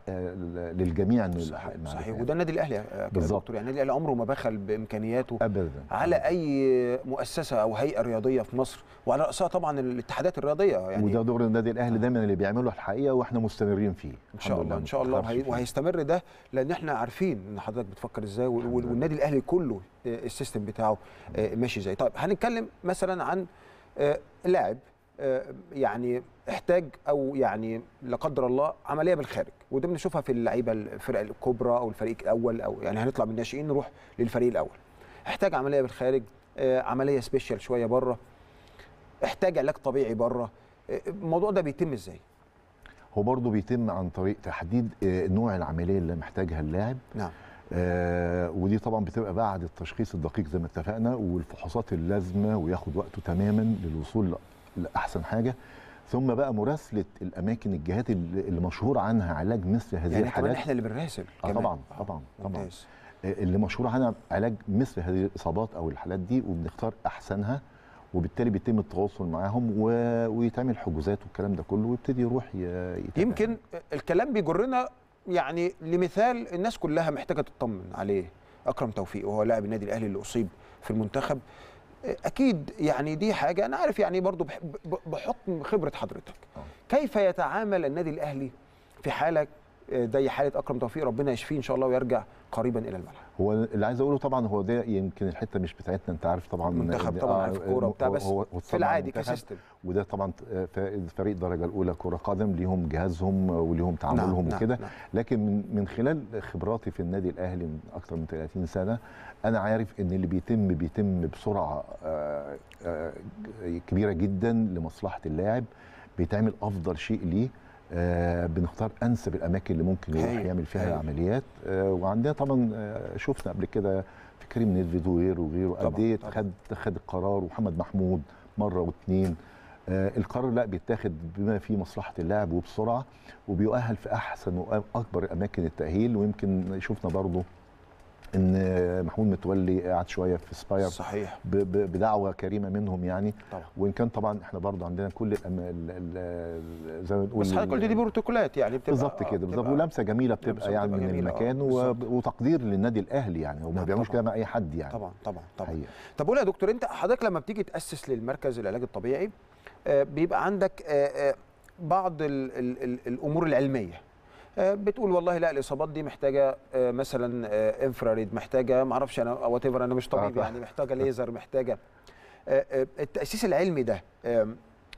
للجميع انه صحيح, صحيح وده النادي الاهلي بالظبط يعني النادي الاهلي عمره ما بخل بامكانياته ابدا على اي مؤسسه او هيئه رياضيه في مصر وعلى راسها طبعا الاتحادات الرياضيه يعني وده دور النادي الاهلي دايما اللي بيعمله الحقيقه واحنا مستمرين فيه ان شاء الله ان شاء الله وهي وهيستمر ده لان احنا عارفين ان حضرتك بتفكر ازاي والنادي الاهلي كله آه، السيستم بتاعه آه، ماشي ازاي طيب هنتكلم مثلا عن آه، لاعب يعني احتاج او يعني لا قدر الله عمليه بالخارج وده بنشوفها في اللعيبه الفرق الكبرى او الفريق الاول او يعني هنطلع من الناشئين نروح للفريق الاول احتاج عمليه بالخارج آه، عمليه سبيشال شويه بره احتاج علاج طبيعي بره آه، الموضوع ده بيتم ازاي هو برضه بيتم عن طريق تحديد آه، نوع العمليه اللي محتاجها اللاعب نعم آه ودي طبعا بتبقى بعد التشخيص الدقيق زي ما اتفقنا والفحوصات اللازمه وياخد وقته تماما للوصول لاحسن حاجه ثم بقى مراسله الاماكن الجهات اللي مشهور عنها علاج مثل هذه يعني الحالات احنا اللي بنراسل آه طبعا آه، طبعا طبعا ممتاز. آه، اللي مشهور عنها علاج مثل هذه الاصابات او الحالات دي وبنختار احسنها وبالتالي بيتم التواصل معاهم و... ويتعمل حجوزات والكلام ده كله ويبتدي يروح يتابع. يمكن الكلام بيجرنا يعني لمثال الناس كلها محتاجه تطمن عليه اكرم توفيق وهو لاعب النادي الاهلي اللي اصيب في المنتخب اكيد يعني دي حاجه انا عارف يعني برضو بحكم خبره حضرتك آه. كيف يتعامل النادي الاهلي في حاله زي حاله اكرم توفيق ربنا يشفيه ان شاء الله ويرجع قريبا الى الملعب هو اللي عايز اقوله طبعا هو ده يمكن الحته مش بتاعتنا انت عارف طبعا منتخب طبعا عارف آه، الكوره بتاع بس في العادي كسيستم وده طبعا فريق درجه الاولى كره قدم ليهم جهازهم وليهم نعم، تعاملهم نعم وكده نعم لكن من خلال خبراتي في النادي الاهلي من اكثر من 30 سنه انا عارف ان اللي بيتم بيتم بسرعه آه، آه، كبيره جدا لمصلحه اللاعب بيتعمل افضل شيء ليه آه، بنختار انسب الاماكن اللي ممكن يروح يعمل فيها هي. العمليات آه، وعندنا طبعا آه، شفنا قبل كده في كريم نيدفيد وغيره وغيره قد ايه خد خد القرار ومحمد محمود مره واثنين القرار لا بيتاخد بما فيه مصلحه اللاعب وبسرعه وبيؤهل في احسن واكبر اماكن التاهيل ويمكن شفنا برضه ان محمود متولي قعد شويه في سباير صحيح بدعوه كريمه منهم يعني طبعا. وان كان طبعا احنا برضه عندنا كل الأم... زي ما بنقول بس حضرتك قلت دي بروتوكولات يعني بتبقى بالظبط كده بالظبط ولمسه جميله بتبقى يعني من المكان آه، و... وتقدير للنادي الاهلي يعني وما بيعملوش كده مع اي حد يعني طبعا طبعا طبعا حقيقة. طب قول يا دكتور انت حضرتك لما بتيجي تاسس للمركز العلاج الطبيعي آه، بيبقى عندك آه، بعض الـ الـ الـ الامور العلميه آه، بتقول والله لا الاصابات دي محتاجه آه، مثلا انفراريد آه، محتاجه ما اعرفش انا وات انا مش طبيب يعني محتاجه ليزر محتاجه التاسيس العلمي ده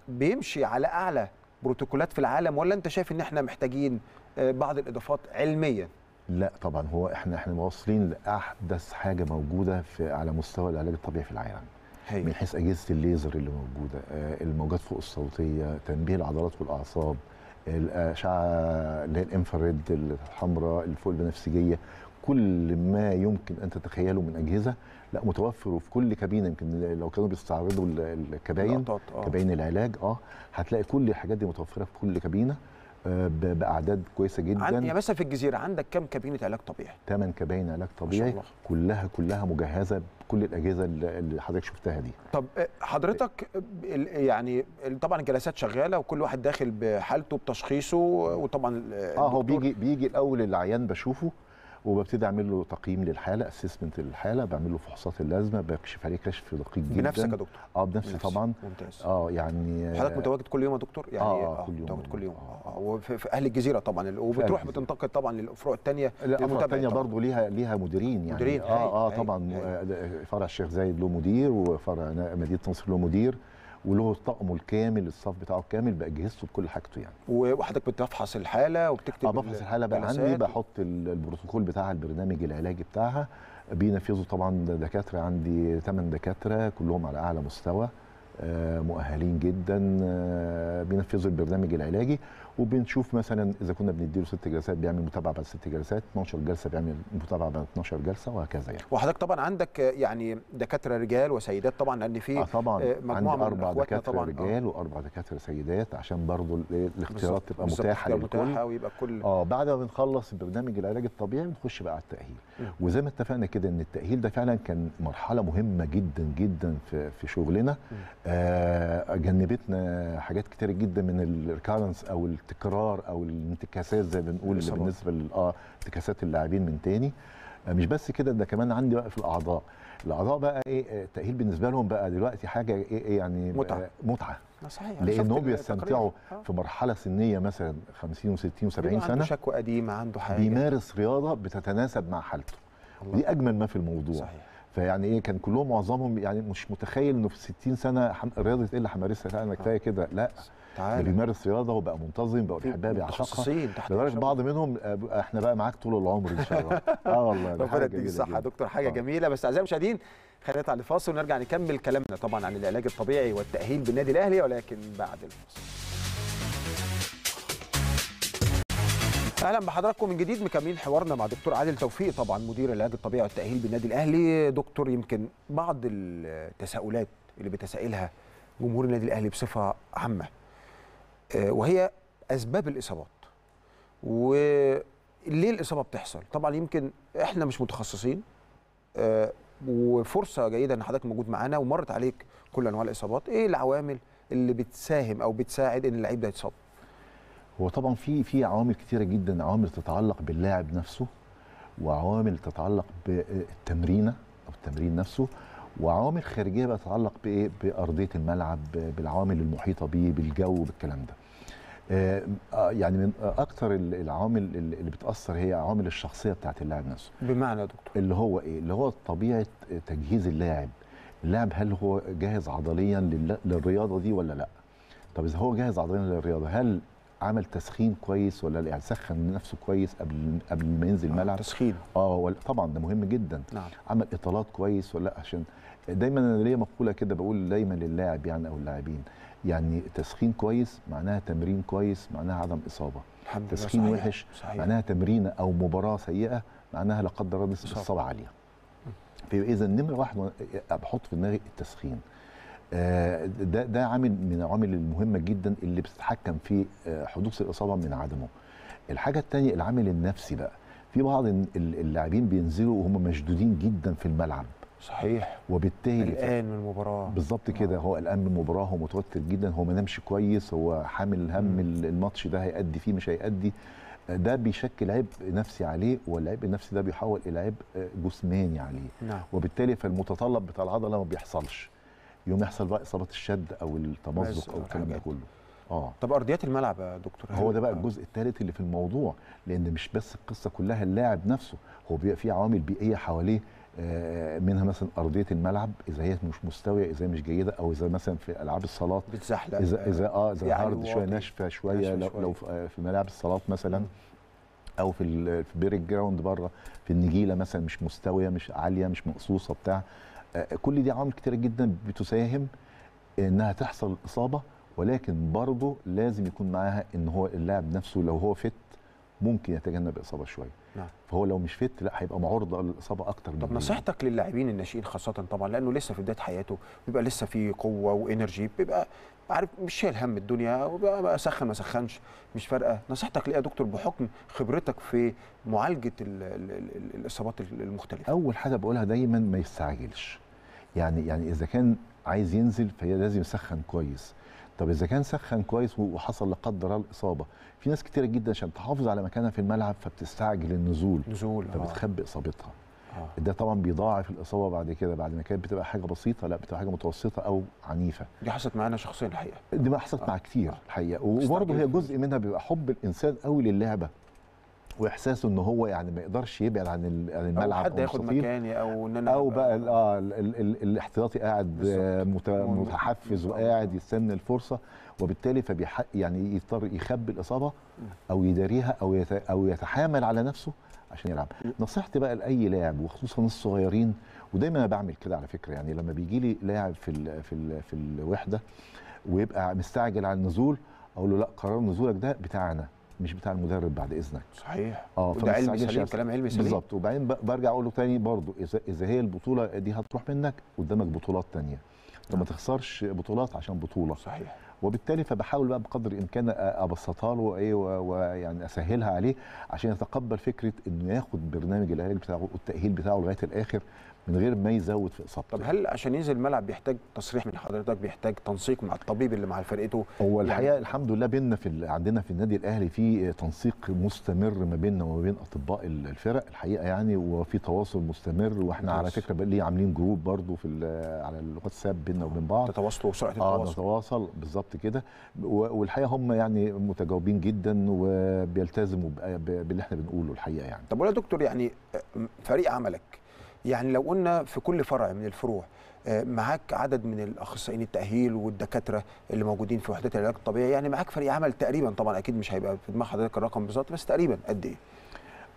بيمشي على اعلى بروتوكولات في العالم ولا انت شايف ان احنا محتاجين بعض الاضافات علميا لا طبعا هو احنا احنا واصلين لاحدث حاجه موجوده في على مستوى العلاج الطبيعي في العالم هي. من حيث اجهزه الليزر اللي موجوده الموجات فوق الصوتيه تنبيه العضلات والاعصاب الاشعه آه، اللي هي الانفراريد الحمراء الفوق البنفسجيه كل ما يمكن ان تتخيله من اجهزه لا متوفر وفي كل كابينه يمكن لو كانوا بيستعرضوا الكباين آه. كباين العلاج اه هتلاقي كل الحاجات دي متوفره في كل كابينه باعداد كويسه جدا عند... يا باشا في الجزيره عندك كم كابينه علاج طبيعي؟ ثمان كباين علاج طبيعي الله. كلها كلها مجهزه بكل الاجهزه اللي حضرتك شفتها دي. طب آه، حضرتك يعني طبعا الجلسات شغاله وكل واحد داخل بحالته بتشخيصه وطبعا اه هو بيجي بيجي الاول العيان بشوفه وببتدي اعمل له تقييم للحاله اسسمنت للحاله بعمل له فحوصات اللازمه بكشف عليه كشف دقيق جدا بنفسك يا دكتور اه بنفسي طبعا ممتاز اه يعني حضرتك متواجد كل يوم يا دكتور يعني اه, آه كل يوم متواجد كل يوم اه, آه،, آه، وفي اهل الجزيره طبعا وبتروح بتنتقد طبعا للفروع الثانيه الفروع الثانيه برضه ليها ليها مديرين يعني مديرين اه اه طبعا آه، فرع الشيخ زايد له مدير وفرع مدينه نصر له مدير وله طقمه الكامل الصف بتاعه الكامل باجهزته بكل حاجته يعني وحضرتك بتفحص الحاله وبتكتب اه بفحص الحاله بقى عندي بحط البروتوكول بتاعها البرنامج العلاجي بتاعها بينفذوا طبعا دكاتره عندي 8 دكاتره كلهم على اعلى مستوى آه، مؤهلين جدا آه، بينفذوا البرنامج العلاجي وبنشوف مثلا اذا كنا بنديله ست جلسات بيعمل متابعه بعد ست جلسات 12 جلسه بيعمل متابعه بعد 12 جلسه وهكذا يعني وحضرتك طبعا عندك يعني دكاتره رجال وسيدات طبعا لان في آه طبعا آه، مجموعه من اربع دكاتره طبعا آه. رجال آه. واربع دكاتره سيدات عشان برضه الاختيارات تبقى متاحه للكل متاحه ويبقى كل اه بعد ما بنخلص برنامج العلاج الطبيعي بنخش بقى على التاهيل وزي ما اتفقنا كده ان التاهيل ده فعلا كان مرحله مهمه جدا جدا في في شغلنا آه جنبتنا حاجات كتير جدا من الريكارنس او التكرار او الانتكاسات زي ما بنقول اللي بالنسبه اه انتكاسات اللاعبين من تاني آه، مش بس كده ده كمان عندي بقى في الاعضاء الاعضاء بقى ايه التاهيل آه، بالنسبه لهم بقى دلوقتي حاجه ايه, إيه يعني آه، متعه متعه صحيح لانهم بيستمتعوا في مرحله سنيه مثلا 50 و60 و70 سنه عنده شكوى قديمه عنده حاجه بيمارس رياضه بتتناسب مع حالته دي اجمل ما في الموضوع صحيح فيعني ايه كان كلهم معظمهم يعني مش متخيل انه في 60 سنه رياضه ايه اللي همارسها انا كفايه كده لا تعالى. اللي بيمارس رياضه وبقى منتظم بقى بيحبها بيعشقها لدرجه بعض منهم آه، احنا بقى معاك طول العمر ان شاء الله اه والله ربنا يديك الصحه دكتور حاجه آه. جميله بس اعزائي المشاهدين خلينا نطلع لفاصل ونرجع نكمل كلامنا طبعا عن العلاج الطبيعي والتاهيل بالنادي الاهلي ولكن بعد الفاصل اهلا بحضراتكم من جديد مكملين حوارنا مع دكتور عادل توفيق طبعا مدير العلاج الطبيعي والتاهيل بالنادي الاهلي دكتور يمكن بعض التساؤلات اللي بتسائلها جمهور النادي الاهلي بصفه عامه آه، وهي اسباب الاصابات وليه الاصابه بتحصل طبعا يمكن احنا مش متخصصين آه، وفرصه جيده ان حضرتك موجود معانا ومرت عليك كل انواع الاصابات ايه العوامل اللي بتساهم او بتساعد ان اللعيب ده يتصاب هو طبعا في في عوامل كثيره جدا عوامل تتعلق باللاعب نفسه وعوامل تتعلق بالتمرينه آه، او التمرين نفسه وعوامل خارجيه بقى تتعلق بايه بارضيه الملعب بالعوامل المحيطه بيه بالجو بالكلام ده آه، آه، يعني من اكثر العوامل اللي بتاثر هي عوامل الشخصيه بتاعت اللاعب نفسه بمعنى يا دكتور اللي هو ايه اللي هو طبيعه تجهيز اللاعب اللاعب هل هو جاهز عضليا للرياضه دي ولا لا طب اذا هو جاهز عضليا للرياضه هل عمل تسخين كويس ولا لا يعني سخن نفسه كويس قبل قبل ما ينزل آه، الملعب تسخين اه طبعا ده مهم جدا نعم. عمل اطالات كويس ولا لا عشان دايما انا ليا مقوله كده بقول دايما للاعب يعني او اللاعبين يعني تسخين كويس معناها تمرين كويس معناها عدم اصابه الحمد تسخين صحيح. وحش صحيح. معناها تمرين او مباراه سيئه معناها لا قدر الله اصابه عاليه فاذا نمره واحد بحط في دماغي التسخين آه، ده ده عامل من العوامل المهمه جدا اللي بتتحكم في آه، حدوث الاصابه من عدمه الحاجه الثانيه العامل النفسي بقى في بعض اللاعبين بينزلوا وهم مشدودين جدا في الملعب صحيح وبالتالي قلقان من المباراه بالظبط كده آه. هو قلقان من المباراه هو متوتر جدا هو ما نامش كويس هو حامل هم الماتش ده هيأدي فيه مش هيأدي ده بيشكل عبء نفسي عليه والعبء النفسي ده بيحول الى عبء جسماني عليه نعم. وبالتالي فالمتطلب بتاع العضله ما بيحصلش يوم يحصل بقى اصابات الشد او التمزق او الكلام ده أيوة. كله اه طب ارضيات الملعب يا دكتور هو ده بقى الجزء الثالث اللي في الموضوع لان مش بس القصه كلها اللاعب نفسه هو بيبقى في عوامل بيئيه حواليه آه، منها مثلا ارضيه الملعب اذا هي مش مستويه اذا مش جيده او اذا مثلا في العاب الصالات بتزحلق اذا اذا اه اذا يعني الارض شويه ناشفه شويه لو, لو آه، في ملاعب الصالات مثلا او في البيرك جراوند بره في النجيله مثلا مش مستويه مش عاليه مش مقصوصه بتاع آه، كل دي عوامل كتيره جدا بتساهم انها تحصل اصابه ولكن برضه لازم يكون معاها ان هو اللاعب نفسه لو هو فت ممكن يتجنب الاصابه شويه نعم. فهو لو مش فت لا هيبقى معرضه للاصابه اكتر طب نصيحتك للاعبين الناشئين خاصه طبعا لانه لسه في بدايه حياته بيبقى لسه في قوه وانرجي بيبقى عارف مش شايل هم الدنيا وبقى سخن ما سخنش مش فارقه نصيحتك ليه يا دكتور بحكم خبرتك في معالجه الـ الـ الـ الاصابات المختلفه اول حاجه بقولها دايما ما يستعجلش يعني يعني اذا كان عايز ينزل فهي لازم يسخن كويس طب اذا كان سخن كويس وحصل لا قدر الله في ناس كتيره جدا عشان تحافظ على مكانها في الملعب فبتستعجل النزول نزول آه. فبتخبي اصابتها آه. ده طبعا بيضاعف الاصابه بعد كده بعد ما كانت بتبقى حاجه بسيطه لا بتبقى حاجه متوسطه او عنيفه دي حصلت معانا شخصيا الحقيقه دي ما حصلت آه. مع كتير آه. الحقيقه وبرضه هي جزء منها بيبقى حب الانسان قوي للعبه واحساسه ان هو يعني ما يقدرش يبعد عن الملعب او حد ياخد مكاني او ان انا او بقى اه الاحتياطي قاعد متحفز وقاعد يستنى الفرصه وبالتالي فبيحق يعني يضطر يخبي الاصابه او يداريها او او يتحامل على نفسه عشان يلعب نصيحتي بقى لاي لاعب وخصوصا الصغيرين ودايما انا بعمل كده على فكره يعني لما بيجي لي لاعب في ال في ال في الوحده ويبقى مستعجل على النزول اقول له لا قرار نزولك ده بتاعنا مش بتاع المدرب بعد اذنك صحيح اه ده علمي سليم كلام علمي سليم بالظبط وبعدين برجع اقول له تاني برضه اذا اذا هي البطوله دي هتروح منك قدامك بطولات تانيه فما ما نعم. تخسرش بطولات عشان بطوله صحيح وبالتالي فبحاول بقى بقدر الامكان ابسطها له ايه ويعني اسهلها عليه عشان يتقبل فكره انه ياخد برنامج العلاج بتاعه والتاهيل بتاعه لغايه الاخر من غير ما يزود في اصابته طب هل عشان ينزل الملعب بيحتاج تصريح من حضرتك بيحتاج تنسيق مع الطبيب اللي مع فرقته هو يعني الحقيقه الحمد لله بينا في عندنا في النادي الاهلي في تنسيق مستمر ما بيننا وما بين اطباء الفرق الحقيقه يعني وفي تواصل مستمر واحنا على فكره ليه عاملين جروب برضو في على الواتساب بيننا وبين بعض تتواصلوا وسرعه آه، التواصل اه نتواصل بالظبط كده والحقيقه هم يعني متجاوبين جدا وبيلتزموا باللي احنا بنقوله الحقيقه يعني طب ولا دكتور يعني آه، فريق عملك يعني لو قلنا في كل فرع من الفروع آه، معاك عدد من الاخصائيين التاهيل والدكاتره اللي موجودين في وحدات العلاج الطبيعي يعني معاك فريق عمل تقريبا طبعا اكيد مش هيبقى في دماغ حضرتك الرقم بالظبط بس تقريبا قد ايه؟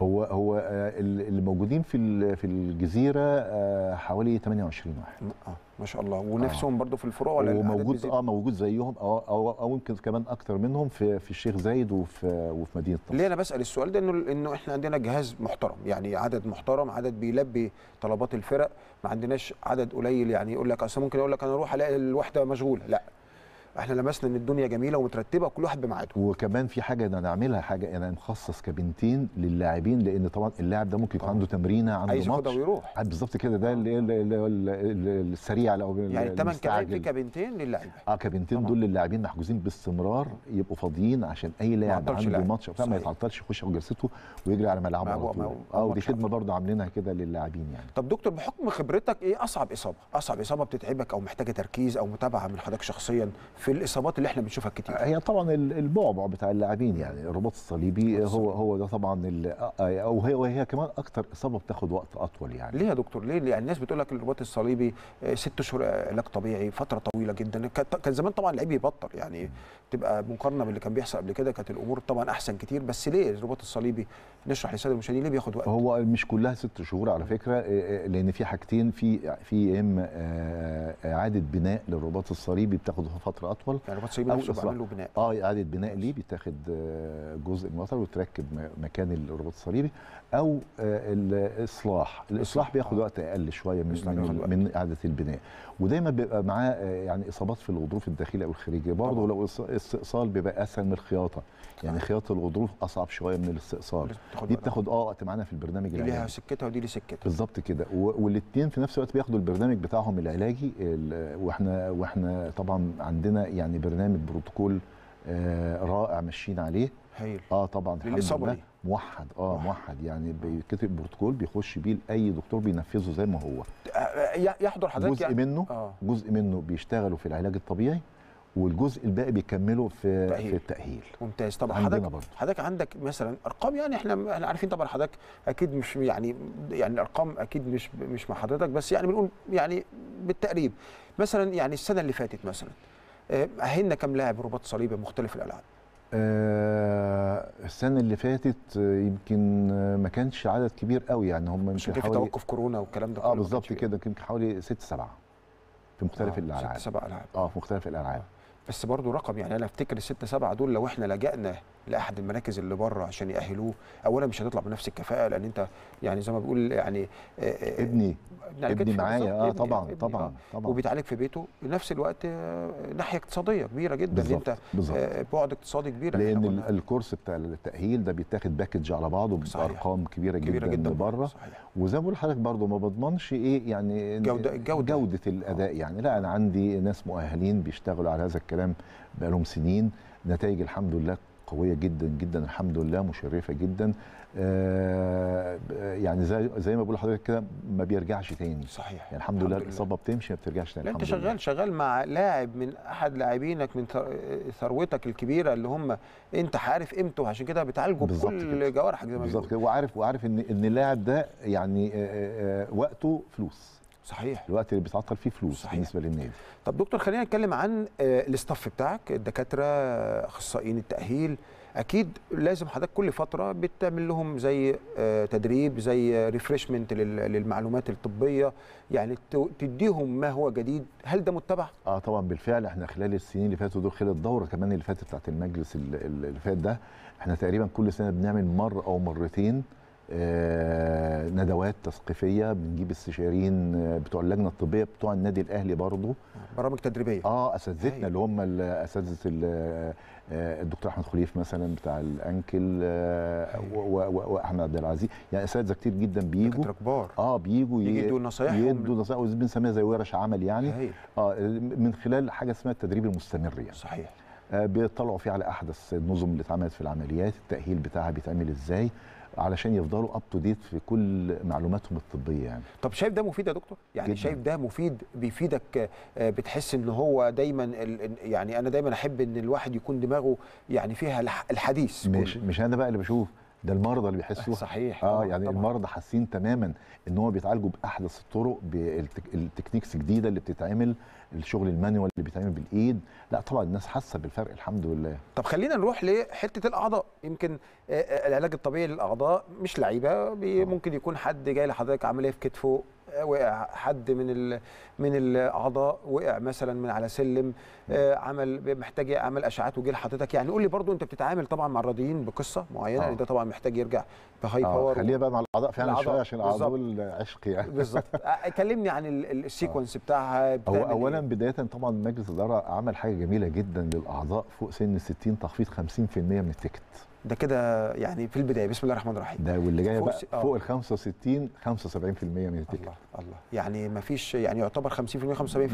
هو هو آه، اللي موجودين في في الجزيره آه، حوالي 28 واحد اه ما شاء الله آه. ونفسهم آه. برضو في الفروع ولا وموجود اه موجود زيهم او او, أو يمكن كمان اكتر منهم في في الشيخ زايد وفي وفي مدينه طنطا ليه انا بسال السؤال ده انه انه احنا عندنا جهاز محترم يعني عدد محترم عدد بيلبي طلبات الفرق ما عندناش عدد قليل يعني يقول لك اصل ممكن يقول لك انا اروح الاقي الوحده مشغوله لا احنا لمسنا ان الدنيا جميله ومترتبه وكل واحد بميعاده وكمان في حاجه انا نعملها حاجه يعني انا نخصص كبنتين للاعبين لان طبعا اللاعب ده ممكن يكون عنده تمرينه عنده عايز ماتش ويروح آه، بالظبط كده ده آه. السريع او يعني ثمان كابينتين كبنتين للاعبين اه كبنتين دول للاعبين محجوزين باستمرار يبقوا فاضيين عشان اي لاعب عنده ماتش فما يتعطلش يخش على جلسته ويجري على ملعبه على طول اه ودي خدمه برضه عاملينها كده للاعبين يعني طب دكتور بحكم خبرتك ايه اصعب اصابه اصعب اصابه بتتعبك او محتاجه تركيز او متابعه من حضرتك شخصيا في الاصابات اللي احنا بنشوفها كتير هي طبعا البعبع بتاع اللاعبين يعني الرباط الصليبي هو هو ده طبعا آه، آه، او هي وهي كمان اكتر اصابه بتاخد وقت اطول يعني ليه يا دكتور ليه يعني الناس بتقول لك الرباط الصليبي آه، ست شهور علاج طبيعي فتره طويله جدا كان زمان طبعا اللعيب يبطل يعني تبقى مقارنه باللي كان بيحصل قبل كده كانت الامور طبعا احسن كتير بس ليه الرباط الصليبي نشرح للساده المشاهدين ليه بياخد وقت هو مش كلها ست شهور على فكره لان في حاجتين في في اما اعاده بناء للرباط الصليبي بتاخد فتره اطول يعني الرباط صليبي نفسه بعمل له بناء اه اعاده بناء ليه بيتاخد آه، جزء من الوتر ويتركب مكان الرباط الصليبي او آه، الاصلاح الاصلاح بياخد آه. وقت اقل شويه من من, من اعاده البناء ودايما بيبقى معاه آه، يعني اصابات في الغضروف الداخليه او الخارجيه برضه لو استئصال بيبقى اسهل من الخياطه يعني خياطه الغضروف اصعب شويه من الاستئصال دي بتاخد اه وقت معانا في البرنامج العلاجي ليها سكتها ودي ليها سكتها بالظبط كده والاثنين في نفس الوقت بياخدوا البرنامج بتاعهم العلاجي واحنا واحنا طبعا عندنا يعني برنامج بروتوكول آه رائع ماشيين عليه هيل. اه طبعا للاصابه لله موحد اه موحد يعني بيتكتب بروتوكول بيخش بيه لاي دكتور بينفذه زي ما هو آه، آه، يحضر حضرتك جزء يعني منه آه. جزء منه بيشتغلوا في العلاج الطبيعي والجزء الباقي بيكمله في تأهيل. في التاهيل ممتاز طبعا حضرتك حضرتك عندك مثلا ارقام يعني احنا احنا عارفين طبعا حضرتك اكيد مش يعني يعني الارقام اكيد مش مش مع حضرتك بس يعني بنقول يعني بالتقريب مثلا يعني السنه اللي فاتت مثلا آه، اهلنا كم لاعب رباط صليبي مختلف الالعاب آه السنة اللي فاتت آه، يمكن آه، ما كانش عدد كبير قوي يعني هم مش في توقف كورونا والكلام ده اه بالظبط كده يمكن حوالي ست سبعة في مختلف آه الألعاب ست سبع ألعاب اه في مختلف الألعاب آه. بس برضو رقم يعني انا افتكر الستة سبعة دول لو احنا لجأنا لاحد المراكز اللي بره عشان يأهلوه اولا مش هتطلع بنفس الكفاءه لان انت يعني زي ما بقول يعني آه، آه، آه، ابني يعني ابني معايا اه طبعا ابني طبعا آه. طبعا وبيتعالج في بيته نفس الوقت ناحيه اقتصاديه كبيره جدا بالزبط. انت بالزبط. بعد اقتصادي كبير لان الكورس بتاع التاهيل ده بيتاخد باكج على بعضه بارقام كبيره, كبيرة جدا, جدا بره وزي ما بقول لحضرتك برضه ما بضمنش ايه يعني جودة, جودة. جوده الاداء آه. يعني لا انا عندي ناس مؤهلين بيشتغلوا على هذا الكلام بقالهم سنين نتائج الحمد لله قويه جدا جدا الحمد لله مشرفه جدا آه، آه، يعني زي زي ما بقول لحضرتك كده ما بيرجعش تاني صحيح يعني الحمد, الحمد لله الاصابه بتمشي ما بترجعش تاني انت شغال لله. شغال مع لاعب من احد لاعبينك من ثروتك الكبيره اللي هم انت عارف قيمته وعشان كده بتعالجه بكل جوارحك زي ما بالظبط وعارف وعارف ان ان اللاعب ده يعني آه، وقته فلوس صحيح الوقت اللي بيتعطل فيه فلوس صحيح. بالنسبه للنادي طب دكتور خلينا نتكلم عن آه، الاستاف بتاعك الدكاتره اخصائيين التاهيل اكيد لازم حضرتك كل فتره بتعمل لهم زي آه، تدريب زي ريفرشمنت للمعلومات الطبيه يعني تديهم ما هو جديد هل ده متبع اه طبعا بالفعل احنا خلال السنين اللي فاتوا دول خلال الدوره كمان اللي فاتت بتاعت المجلس اللي فات ده احنا تقريبا كل سنه بنعمل مره او مرتين آه، ندوات تثقيفيه بنجيب استشاريين آه، بتوع اللجنه الطبيه بتوع النادي الاهلي برضه برامج تدريبيه اه اساتذتنا اللي هم اساتذه آه، الدكتور احمد خليف مثلا بتاع الانكل واحمد عبد العزيز يعني اساتذه كتير جدا بيجوا كبار اه بيجوا يدوا نصايح يدوا نصايح بنسميها زي ورش عمل يعني اه من خلال حاجه اسمها التدريب المستمر يعني صحيح بيطلعوا فيه على احدث النظم اللي اتعملت في العمليات التاهيل بتاعها بيتعمل ازاي علشان يفضلوا اب تو ديت في كل معلوماتهم الطبيه يعني طب شايف ده مفيد يا دكتور يعني جداً. شايف ده مفيد بيفيدك آه، بتحس ان هو دايما يعني انا دايما احب ان الواحد يكون دماغه يعني فيها الحديث مش مش انا بقى اللي بشوف ده المرضى اللي بيحسوا آه، صحيح اه يعني طبعا. المرضى حاسين تماما ان هو بيتعالجوا باحدث الطرق بالتكنيكس الجديده اللي بتتعمل الشغل المانوال اللي بيتعمل بالايد لا طبعا الناس حاسه بالفرق الحمد لله طب خلينا نروح لحته الاعضاء يمكن آه، آه، العلاج الطبيعي للاعضاء مش لعيبه آه. ممكن يكون حد جاي لحضرتك عمليه في كتفه وقع حد من ال... من الاعضاء وقع مثلا من على سلم آه، عمل محتاج عمل اشعات وجيل حضرتك يعني قول لي برضو انت بتتعامل طبعا مع الراضيين بقصه معينه آه. ده طبعا محتاج يرجع بهاي باور آه، خلينا بقى مع الاعضاء فعلا شويه عشان الاعضاء عشق يعني بالظبط كلمني عن السيكونس آه. بتاعها هو إيه؟ اولا بدايه طبعا مجلس الاداره عمل حاجه جميله جدا للاعضاء فوق سن ال 60 تخفيض 50% من التيكت ده كده يعني في البدايه بسم الله الرحمن الرحيم ده واللي جاي بقى آه. فوق ال 65 75% من التيكت الله الله يعني ما فيش يعني يعتبر 50% 75%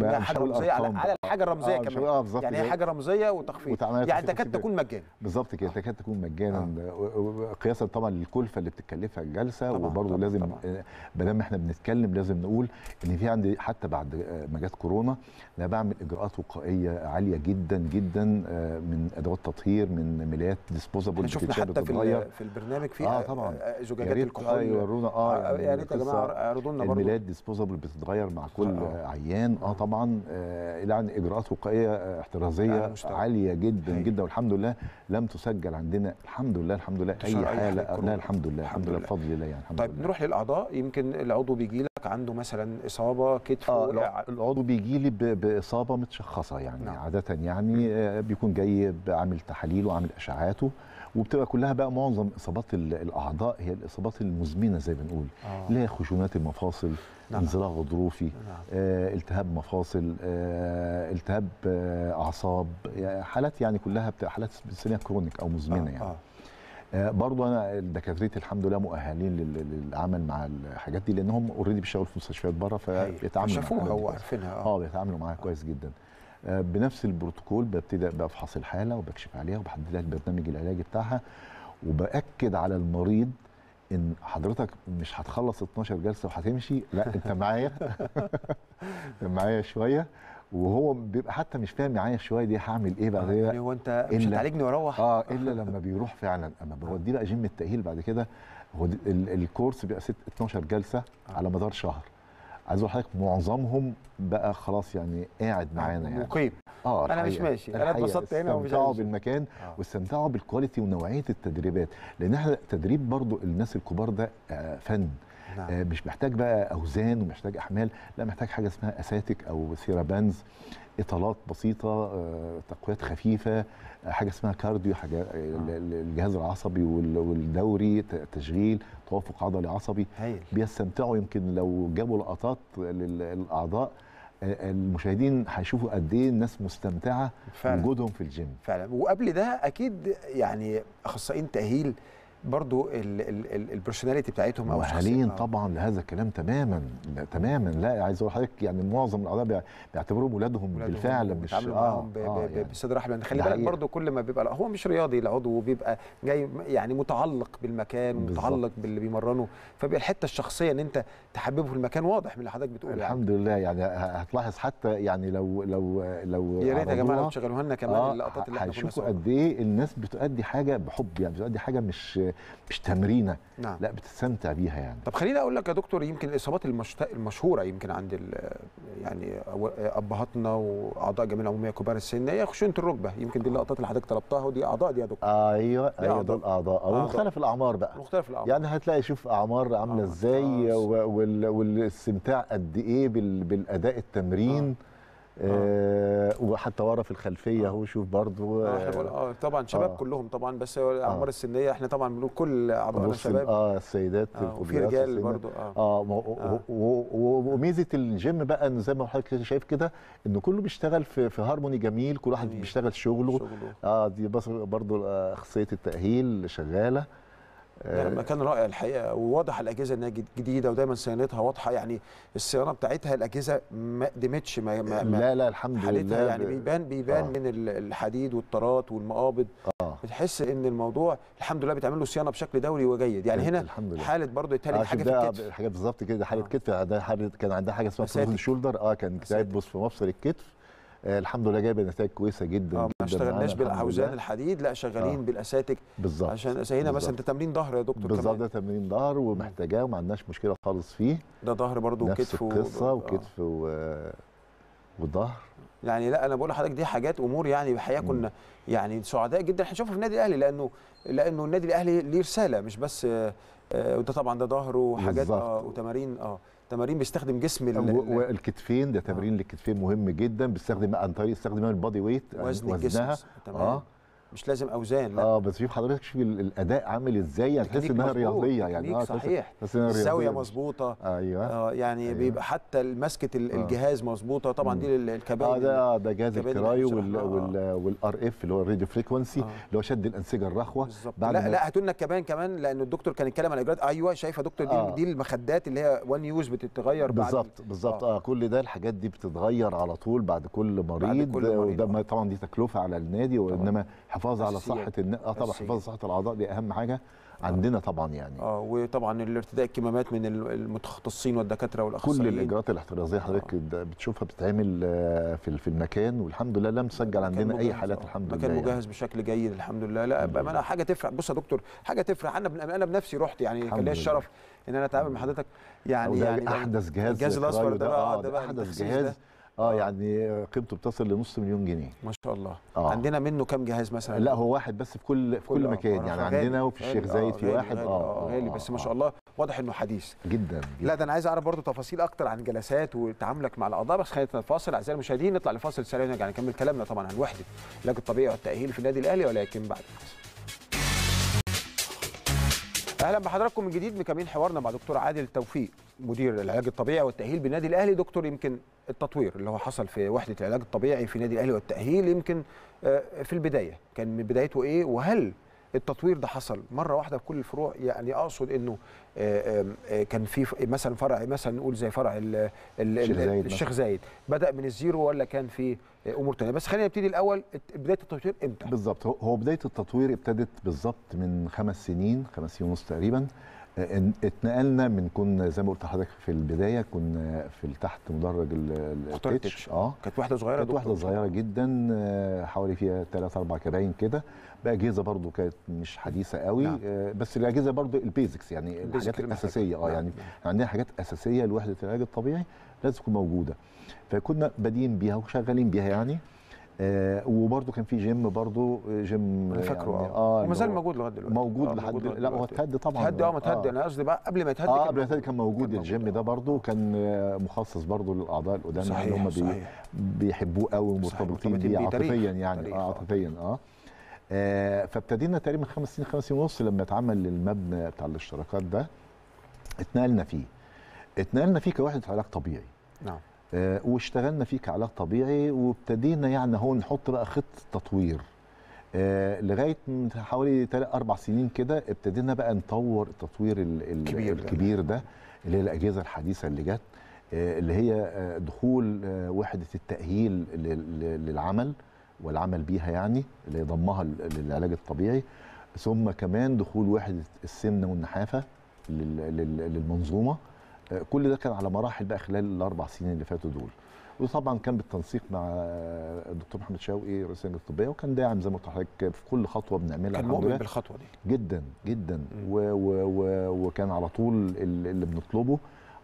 حاجه رمزيه على, على الحاجه الرمزيه آه كمان آه بالظبط يعني هي حاجه رمزيه وتخفيض يعني تكاد تكون مجانا بالظبط كده آه. تكاد تكون مجانا آه. قياسا طبعا للكلفه اللي بتتكلفها الجلسه وبرضه لازم آه، ما دام احنا بنتكلم لازم نقول ان في عندي حتى بعد ما جت كورونا انا بعمل اجراءات وقائيه عاليه جدا جدا من ادوات تطهير من ملايات ديسبوزابل شفت حتى في, في البرنامج في اه, آه، طبعا آه، آه، زجاجات الكحول اه يورونا يعني اه يعني يا ريت يا جماعه اعرضوا لنا برضه الميلاد ديسبوزابل بتتغير مع كل آه. عيان اه طبعا آه عن اجراءات وقائيه احترازيه عاليه جدا هي. جدا والحمد لله لم تسجل عندنا الحمد لله الحمد لله اي حاله لا الحمد لله الحمد لله بفضل الله يعني الحمد طيب لله. نروح للاعضاء يمكن العضو بيجي لك عنده مثلا اصابه كتفه آه العضو بيجي لي باصابه متشخصه يعني نعم. عاده يعني بيكون جاي عامل تحاليل وعامل اشعاعاته وبتبقى كلها بقى معظم اصابات الاعضاء هي الاصابات المزمنه زي ما بنقول آه. اللي هي خشونات المفاصل نعم. انزلاق غضروفي نعم. آه، التهاب مفاصل آه، التهاب آه، اعصاب حالات يعني كلها بتبقى حالات بنسميها كرونيك او مزمنه آه. يعني آه. آه انا دكاترتي الحمد لله مؤهلين للعمل مع الحاجات دي لانهم اوريدي بيشتغلوا في مستشفيات بره فبيتعاملوا شافوها وعارفينها آه. اه بيتعاملوا معاها كويس جدا آه، بنفس البروتوكول ببتدي بفحص الحاله وبكشف عليها وبحدد لك برنامج العلاج بتاعها وباكد على المريض ان حضرتك مش هتخلص 12 جلسه وهتمشي لا انت معايا معايا شويه وهو بيبقى حتى مش فاهم معايا شويه دي هعمل ايه بقى آه، يعني غير هو انت مش هتعالجني واروح اه الا لما بيروح فعلا اما بوديه بقى جيم التاهيل بعد كده هو الكورس بيبقى 12 جلسه آه. على مدار شهر عايز اقول لحضرتك معظمهم بقى خلاص يعني قاعد معانا يعني مقيم اه انا مش ماشي انا اتبسطت هنا ومش استمتعوا بالمكان آه. واستمتعوا بالكواليتي ونوعيه التدريبات لان احنا تدريب برضو الناس الكبار ده آه فن نعم. آه، مش محتاج بقى اوزان ومحتاج احمال لا محتاج حاجه اسمها اساتك او سيرابانز اطالات بسيطه آه، تقويات خفيفه آه، حاجه اسمها كارديو حاجه الجهاز العصبي والدوري تشغيل توافق عضلي عصبي هيل. بيستمتعوا يمكن لو جابوا لقطات للاعضاء المشاهدين هيشوفوا قد ايه الناس مستمتعه بوجودهم في الجيم فعلا وقبل ده اكيد يعني اخصائيين تاهيل برضو البرسوناليتي بتاعتهم او وهلين آه. طبعا لهذا الكلام تماما لا تماما لا عايز اقول لحضرتك يعني معظم الاعضاء بيعتبروهم ولادهم بالفعل مش اه, آه يعني رحمه خلي بالك برضو كل ما بيبقى هو مش رياضي العضو بيبقى جاي يعني متعلق بالمكان متعلق باللي بيمرنه فبيبقى الحته الشخصيه ان انت تحببه في المكان واضح من اللي حضرتك بتقوله يعني. الحمد يعني. لله يعني هتلاحظ حتى يعني لو لو لو يا ريت يا جماعه لو تشغلوها لنا كمان آه اللقطات اللي احنا قد ايه الناس بتؤدي حاجه بحب يعني بتؤدي حاجه مش مش تمرينه نعم. لا بتستمتع بيها يعني طب خليني اقول لك يا دكتور يمكن الاصابات المشت... المشهوره يمكن عند ال... يعني ابهاتنا واعضاء الجمعيه العموميه كبار السن هي خشونه الركبه يمكن دي اللقطات اللي حضرتك طلبتها ودي اعضاء دي يا دكتور ايوه ايوه دول اعضاء ومختلف الاعمار بقى مختلف الاعمار يعني هتلاقي شوف اعمار عامله آه، ازاي والاستمتاع قد ايه بال... بالاداء التمرين آه. آه. آه. وحتى ورا في الخلفيه اهو آه. شوف برضو آه،, آه. احنا اه طبعا شباب آه. كلهم طبعا بس الاعمار آه. السنيه احنا طبعا بنقول كل اعمارنا شباب اه السيدات آه. وفي رجال برضو اه, آه. آه. وميزه الجيم بقى ان زي ما حضرتك شايف كده ان كله بيشتغل في, في هارموني جميل كل واحد بيشتغل شغله, شغله. اه دي برضو اخصائيه التاهيل شغاله يعني مكان رائع الحقيقه وواضح الاجهزه انها جديده ودايما صيانتها واضحه يعني الصيانه بتاعتها الاجهزه ما قدمتش ما, ما لا لا الحمد لله يعني بيبان بيبان آه. من الحديد والطرات والمقابض آه. بتحس ان الموضوع الحمد لله بيتعمل له صيانه بشكل دوري وجيد يعني هنا حاله برضه تالت آه حاجه في الكتف حاجه بالظبط كده حاله آه. كتف ده كان عندها حاجه اسمها شولدر اه كان كتاب في مفصل الكتف آه، الحمد لله جايبه نتائج كويسه جدا اه ما اشتغلناش بالاوزان الحديد لا شغالين آه. بالاساتك بالظبط عشان هنا مثلا ده تمرين ظهر يا دكتور بالظبط ده تمرين ظهر ومحتاجاه وما عندناش مشكله خالص فيه ده ظهر برضه وكتف القصه وكتف آه. وظهر يعني لا انا بقول لحضرتك دي حاجات امور يعني الحقيقه كنا يعني سعداء جدا هنشوفها في النادي الاهلي لانه لانه النادي الاهلي ليه رساله مش بس آه، آه، وده طبعا ده ظهره وحاجات اه وتمارين اه تمارين بيستخدم جسم والكتفين ده تمرين آه. للكتفين مهم جدا بيستخدم عن طريق استخدام البادي ويت وزن وزنها الجسم. تمام. اه مش لازم اوزان لا اه بس في حضرتك شوف الاداء عامل ازاي هتحس يعني يعني. آه، انها رياضيه يعني اه صحيح الزاويه مظبوطه ايوه آه يعني أيوة. بيبقى حتى مسكه آه. الجهاز مظبوطه طبعا دي الكباري اه ده ده جهاز الكرايو والار آه. اف اللي هو الراديو فريكونسي اللي هو شد الانسجه الرخوه بعد لا لا هاتوا لنا كمان كمان لان الدكتور كان يتكلم عن الاجراءات ايوه شايفه دكتور دي, آه. دي المخدات اللي هي وان يوز بتتغير بالظبط بالظبط آه. اه كل ده الحاجات دي بتتغير على طول بعد كل مريض وده طبعا دي تكلفه على النادي وانما الحفاظ على صحه الن... اه طبعا حفاظ صحه الاعضاء دي اهم حاجه عندنا طبعا يعني اه وطبعا الارتداء الكمامات من المتخصصين والدكاتره والاخصائيين كل الاجراءات الاحترازيه حضرتك آه. بتشوفها بتتعمل آه، في في المكان والحمد لله لم تسجل عندنا اي حالات آه، الحمد لله مكان يعني. مجهز بشكل جيد الحمد لله لا بامانه حاجه تفرح بص يا دكتور حاجه تفرح انا انا بنفسي رحت يعني كان ليا الشرف ان انا اتعامل مع حضرتك يعني يعني احدث جهاز الجهاز الاصفر ده ده بقى احدث جهاز اه يعني قيمته بتصل لنص مليون جنيه ما شاء الله آه. عندنا منه كام جهاز مثلا لا هو واحد بس في كل في كل, اه، مكان يعني غالي. عندنا وفي الشيخ اه، زايد في واحد غالي. اه, اه، غالي بس ما شاء الله واضح انه حديث جدا, جداً. لا ده انا عايز اعرف برضه تفاصيل اكتر عن جلسات وتعاملك مع الاعضاء بس خلينا نتفاصل اعزائي المشاهدين نطلع لفاصل سريع ونرجع نكمل كلامنا طبعا عن وحده العلاج الطبيعي والتاهيل في النادي الاهلي ولكن بعد الفاصل اهلا بحضراتكم من جديد مكملين حوارنا مع دكتور عادل توفيق مدير العلاج الطبيعي والتاهيل بالنادي الاهلي دكتور يمكن التطوير اللي هو حصل في وحده العلاج الطبيعي في النادي الاهلي والتاهيل يمكن آه، في البدايه كان من بدايته ايه وهل التطوير ده حصل مره واحده في كل الفروع يعني اقصد انه آه، آه، آه، كان في مثلا فرع مثلا نقول زي فرع زايد الشيخ زايد بدا من الزيرو ولا كان في امور ثانيه بس خلينا نبتدي الاول بدايه التطوير امتى بالظبط هو بدايه التطوير ابتدت بالظبط من خمس سنين خمس سنين ونص تقريبا اتنقلنا من كنا زي ما قلت لحضرتك في البدايه كنا في تحت مدرج التيتش اه كانت واحده صغيره كانت واحده صغيره جدا آه، حوالي فيها ثلاث اربع كباين كده باجهزه برضو كانت مش حديثه قوي نعم. آه، بس الاجهزه برضو البيزكس يعني الحاجات الاساسيه اه نعم. يعني عندنا حاجات اساسيه لوحده العلاج الطبيعي لازم تكون موجوده فكنا بادئين بيها وشغالين بيها يعني آه وبرده كان في جيم برده آه، جيم فاكره يعني اه, آه، وما زال موجود لغايه دلوقتي موجود آه لحد لا هو اتهد طبعا اتهد اه يعني. ما اتهد انا قصدي بقى قبل ما يتهد آه قبل ما يتهد كان موجود الجيم ده برده كان آه، مخصص برده للاعضاء القدامى يعني صحيح اللي هم بي بيحبوه قوي ومرتبطين بيه عاطفيا يعني اه عاطفيا اه آه فابتدينا تقريبا خمس سنين خمس سنين ونص لما اتعمل المبنى بتاع الاشتراكات ده اتنقلنا فيه اتنقلنا فيه كوحده علاج طبيعي نعم آه، واشتغلنا فيه كعلاج طبيعي وابتدينا يعني هو نحط بقى خطه تطوير آه، لغايه من حوالي ثلاث اربع سنين كده ابتدينا بقى نطور التطوير الكبير, الكبير ده اللي هي الاجهزه الحديثه اللي جت آه، اللي هي دخول وحده التاهيل للعمل والعمل بيها يعني اللي ضمها للعلاج الطبيعي ثم كمان دخول وحده السمنه والنحافه للمنظومه كل ده كان على مراحل بقى خلال الاربع سنين اللي فاتوا دول وطبعا كان بالتنسيق مع الدكتور محمد شوقي رئيس اللجنه الطبيه وكان داعم زي ما قلت لحضرتك في كل خطوه بنعملها كان مؤمن بالخطوه دي جدا جدا و و و وكان على طول اللي بنطلبه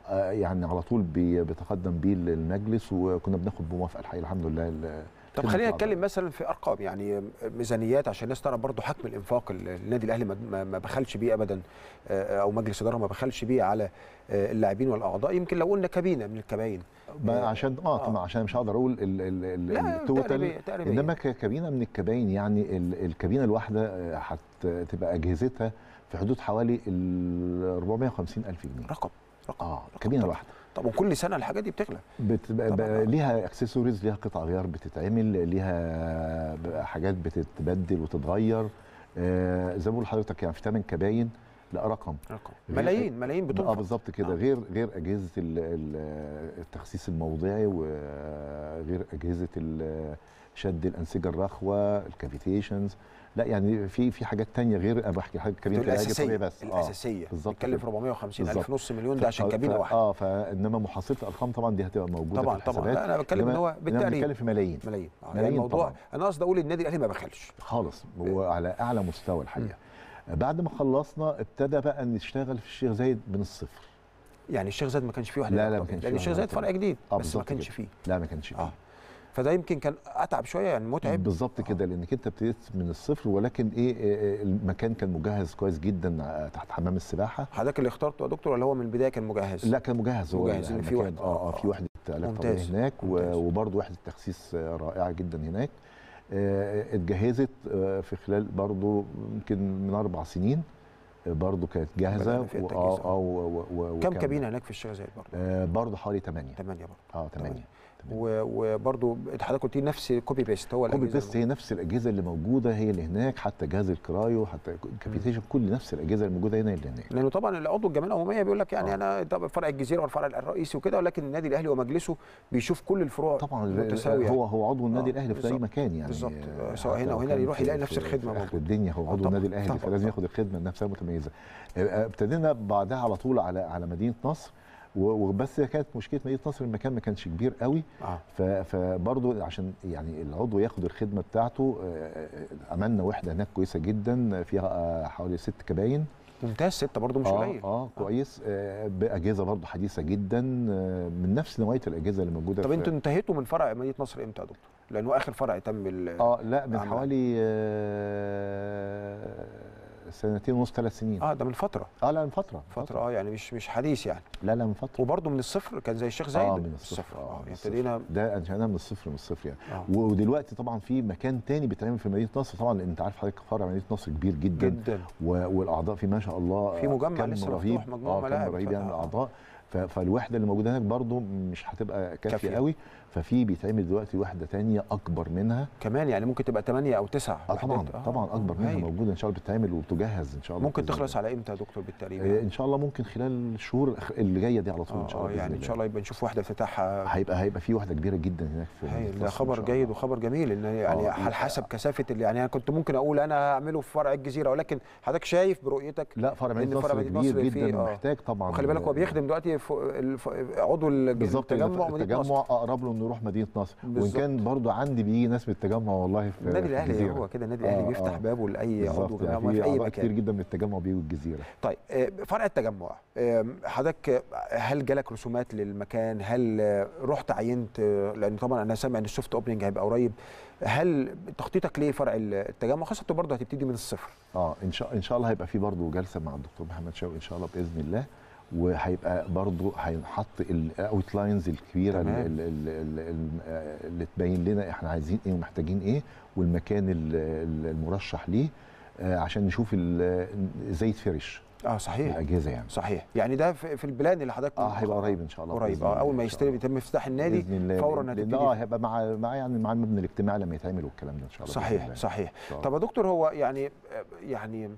آه، يعني على طول بيتقدم بيه للمجلس وكنا بناخد بموافقه الحقيقه الحمد لله طب خلينا نتكلم مثلا في ارقام يعني ميزانيات عشان الناس تعرف برضه حجم الانفاق اللي النادي الاهلي ما بخلش بيه ابدا آه، او مجلس اداره ما بخلش بيه على آه، اللاعبين والاعضاء يمكن لو قلنا كابينه من الكباين آه، عشان اه طبعا عشان مش هقدر اقول التوتال انما كابينه من الكباين يعني الكابينه الواحده هتبقى اجهزتها في حدود حوالي ال 450 الف جنيه رقم رقم اه رقم كابينه واحده طب وكل سنه الحاجه دي بتغلى بتبقى ليها اكسسوارز ليها قطع غيار بتتعمل ليها حاجات بتتبدل وتتغير آه زي ما بقول لحضرتك يعني في ثمن كباين لا رقم رقم ملايين ملايين بتنفق اه بالظبط كده آه. غير غير اجهزه التخسيس الموضعي وغير اجهزه شد الانسجه الرخوه الكافيتيشنز لا يعني في في حاجات تانية غير انا بحكي حاجات كبيره الاساسيه بس آه، الاساسيه آه بتتكلم في 450 الف نص مليون ده عشان كابينه واحده اه فانما محصله الارقام طبعا دي هتبقى موجوده طبعا في طبعا انا بتكلم ان هو بالتقريب انا بتكلم في ملايين ملايين آه ملايين الموضوع طبعًا. انا قصدي اقول النادي الاهلي ما بخلش خالص آه. هو على اعلى مستوى الحقيقه بعد ما خلصنا ابتدى بقى نشتغل في الشيخ زايد من الصفر يعني الشيخ زايد ما كانش فيه واحد لا لا ما كانش فيه الشيخ زايد فرع جديد آه، بس ما كانش فيه لا ما كانش فيه فده يمكن كان اتعب شويه يعني متعب بالظبط آه. كده لانك انت ابتديت من الصفر ولكن ايه, إيه،, إيه، المكان كان مجهز كويس جدا آه، تحت حمام السباحه حضرتك اللي اخترته يا دكتور ولا هو من البدايه كان مجهز لا كان مجهز هو مجهز في واحد اه اه في آه. وحده علاج طبيعي هناك وبرده وحده تخسيس رائعه جدا هناك اتجهزت في خلال برضه يمكن من اربع سنين برضه كانت جاهزه و... اه كم كابينه هناك في الشيخ زايد برضه؟ برضه حوالي 8 8 برضه اه 8 وبرضو حضرتك قلت نفس كوبي بيست هو كوبي بيست هي نفس الاجهزه اللي موجوده هي اللي هناك حتى جهاز الكرايو حتى الكابيتيشن كل نفس الاجهزه الموجوده هنا اللي هناك لانه طبعا العضو الجمعيه العموميه بيقول لك يعني آه. انا طب فرع الجزيره والفرع الرئيسي وكده ولكن النادي الاهلي ومجلسه بيشوف كل الفروع طبعا متساويه هو هو عضو النادي آه. الاهلي في اي مكان يعني بالظبط آه، سواء هنا او هنا يروح يلاقي نفس الخدمه موجوده الدنيا هو عضو النادي الاهلي فلازم ياخد الخدمه نفسها متميزه آه، ابتدينا بعدها على طول على على مدينه نصر وبس كانت مشكله مدينه نصر المكان ما كانش كبير قوي آه. فبرضو عشان يعني العضو ياخد الخدمه بتاعته عملنا آه، آه، وحده هناك كويسه جدا فيها آه، حوالي ست كباين ممتاز سته برضو مش قليل آه, اه كويس آه باجهزه برضو حديثه جدا من نفس نوعيه الاجهزه اللي موجوده طب انتوا انتهيتوا من فرع مدينه نصر امتى يا دكتور؟ لانه اخر فرع تم اه لا من حوالي آه سنتين ونص ثلاث سنين اه ده من فتره اه لا من فتره فتره, فترة اه يعني مش مش حديث يعني لا لا من فتره وبرده من الصفر كان زي الشيخ آه، زايد آه،, اه من الصفر اه ابتدينا ده انا من الصفر من الصفر يعني آه. ودلوقتي طبعا في مكان تاني بيتعمل في مدينه نصر طبعا انت عارف حضرتك فرع مدينه نصر كبير جدا جدا والاعضاء فيه ما شاء الله في مجمع لسه رهيب مجموعه آه ملاعب رهيب يعني الاعضاء فالوحده اللي موجوده هناك برضه مش هتبقى كافيه قوي ففي بيتعمل دلوقتي واحده ثانيه اكبر منها كمان يعني ممكن تبقى 8 او 9 آه طبعا آه. طبعا اكبر منها هاي. موجوده ان شاء الله بتتعمل وبتجهز ان شاء الله ممكن تخلص على امتى يا دكتور بالتقريب آه ان شاء الله ممكن خلال الشهور اللي جايه دي على طول آه ان شاء آه، الله يعني ان شاء الله يبقى نشوف واحده افتتاحها هيبقى هيبقى في واحده كبيره جدا هناك في ده خبر جيد وخبر جميل ان يعني آه. على حسب كثافه اللي يعني انا كنت ممكن اقول انا هعمله في فرع الجزيره ولكن حضرتك شايف برؤيتك لا فرع مدينه نصر كبير جدا آه. محتاج طبعا وخلي بالك هو بيخدم دلوقتي عضو التجمع التجمع اقرب له نروح مدينه نصر وان كان برضو عندي بيجي ناس من التجمع والله في النادي الاهلي هو كده النادي آه، الاهلي آه بيفتح بابه لاي عضو في يعني اي مكان كتير جدا من التجمع بيجوا الجزيره طيب آه، فرع التجمع آه، حضرتك هل جالك رسومات للمكان هل رحت عينت لان طبعا انا سامع ان السوفت اوبننج هيبقى قريب هل تخطيطك ليه فرع التجمع خاصه برضه هتبتدي من الصفر اه ان شاء ان شاء الله هيبقى في برضه جلسه مع الدكتور محمد شوقي ان شاء الله باذن الله وهيبقى برضه هينحط الاوت لاينز الكبيره اللي تبين لنا احنا عايزين ايه ومحتاجين ايه والمكان المرشح ليه آه، عشان نشوف ازاي يتفرش اه صحيح الاجهزه يعني صحيح يعني ده في البلان اللي حضرتك اه هيبقى قريب ان شاء الله قريب اه اول ما يستلم يتم افتتاح النادي فورا آه، هتبتدي اه هيبقى مع مع يعني مع المبنى الاجتماعي لما يتعمل والكلام ده ان شاء الله صحيح صحيح طب يا دكتور هو يعني آه، يعني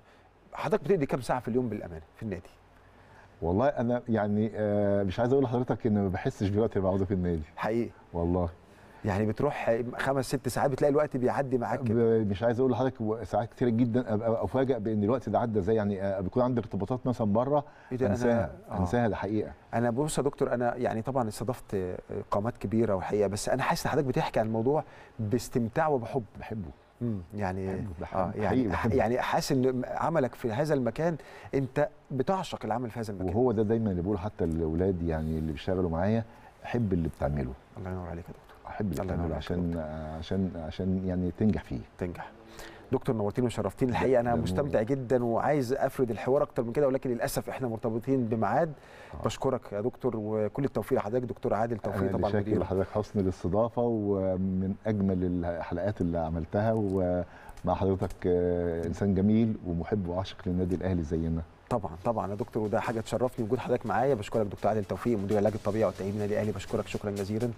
حضرتك بتقضي كام ساعه في اليوم بالامانه في النادي والله انا يعني آه، مش عايز اقول لحضرتك ان ما بحسش دلوقتي اللي في النادي حقيقي والله يعني بتروح خمس ست ساعات بتلاقي الوقت بيعدي معاك مش عايز اقول لحضرتك ساعات كتير جدا ابقى افاجئ بان الوقت ده عدى ازاي يعني آه، بيكون عندي ارتباطات مثلا بره إيه انساها أنا... آه. انساها الحقيقه انا بص يا دكتور انا يعني طبعا استضفت قامات كبيره وحقيقه بس انا حاسس ان حضرتك بتحكي عن الموضوع باستمتاع وبحب بحبه يعني اه يعني بحبه. يعني حاسس ان عملك في هذا المكان انت بتعشق العمل في هذا المكان وهو ده دا دايما اللي بقول حتى الاولاد يعني اللي بيشتغلوا معايا احب اللي بتعمله الله ينور عليك يا دكتور احب اللي بتعمله عشان عشان عشان يعني تنجح فيه تنجح دكتور نورتين وشرفتين الحقيقه انا مستمتع جدا وعايز افرد الحوار اكتر من كده ولكن للاسف احنا مرتبطين بميعاد آه. بشكرك يا دكتور وكل التوفيق لحضرتك دكتور عادل توفيق طبعا شكرا لحضرتك حسن الاستضافه ومن اجمل الحلقات اللي عملتها ومع حضرتك آه، انسان جميل ومحب وعاشق للنادي الاهلي زينا طبعا طبعا يا دكتور وده حاجه تشرفني وجود حضرتك معايا بشكرك دكتور عادل توفيق مدير علاج الطبيعي والتأهيل النادي الاهلي بشكرك شكرا جزيلا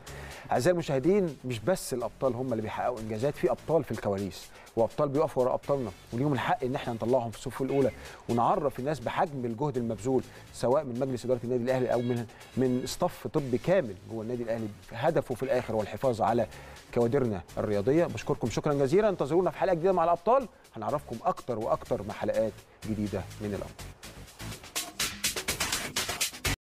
اعزائي المشاهدين مش بس الابطال هم اللي بيحققوا انجازات في ابطال في الكواليس وابطال بيقفوا ورا ابطالنا وليهم الحق ان احنا نطلعهم في الصفوف الاولى ونعرف الناس بحجم الجهد المبذول سواء من مجلس اداره النادي الاهلي او من من اصطف طبي كامل جوه النادي الاهلي هدفه في الاخر هو الحفاظ على كوادرنا الرياضيه بشكركم شكرا جزيلا انتظرونا في حلقه جديده مع الابطال هنعرفكم اكتر واكتر مع حلقات جديده من الامر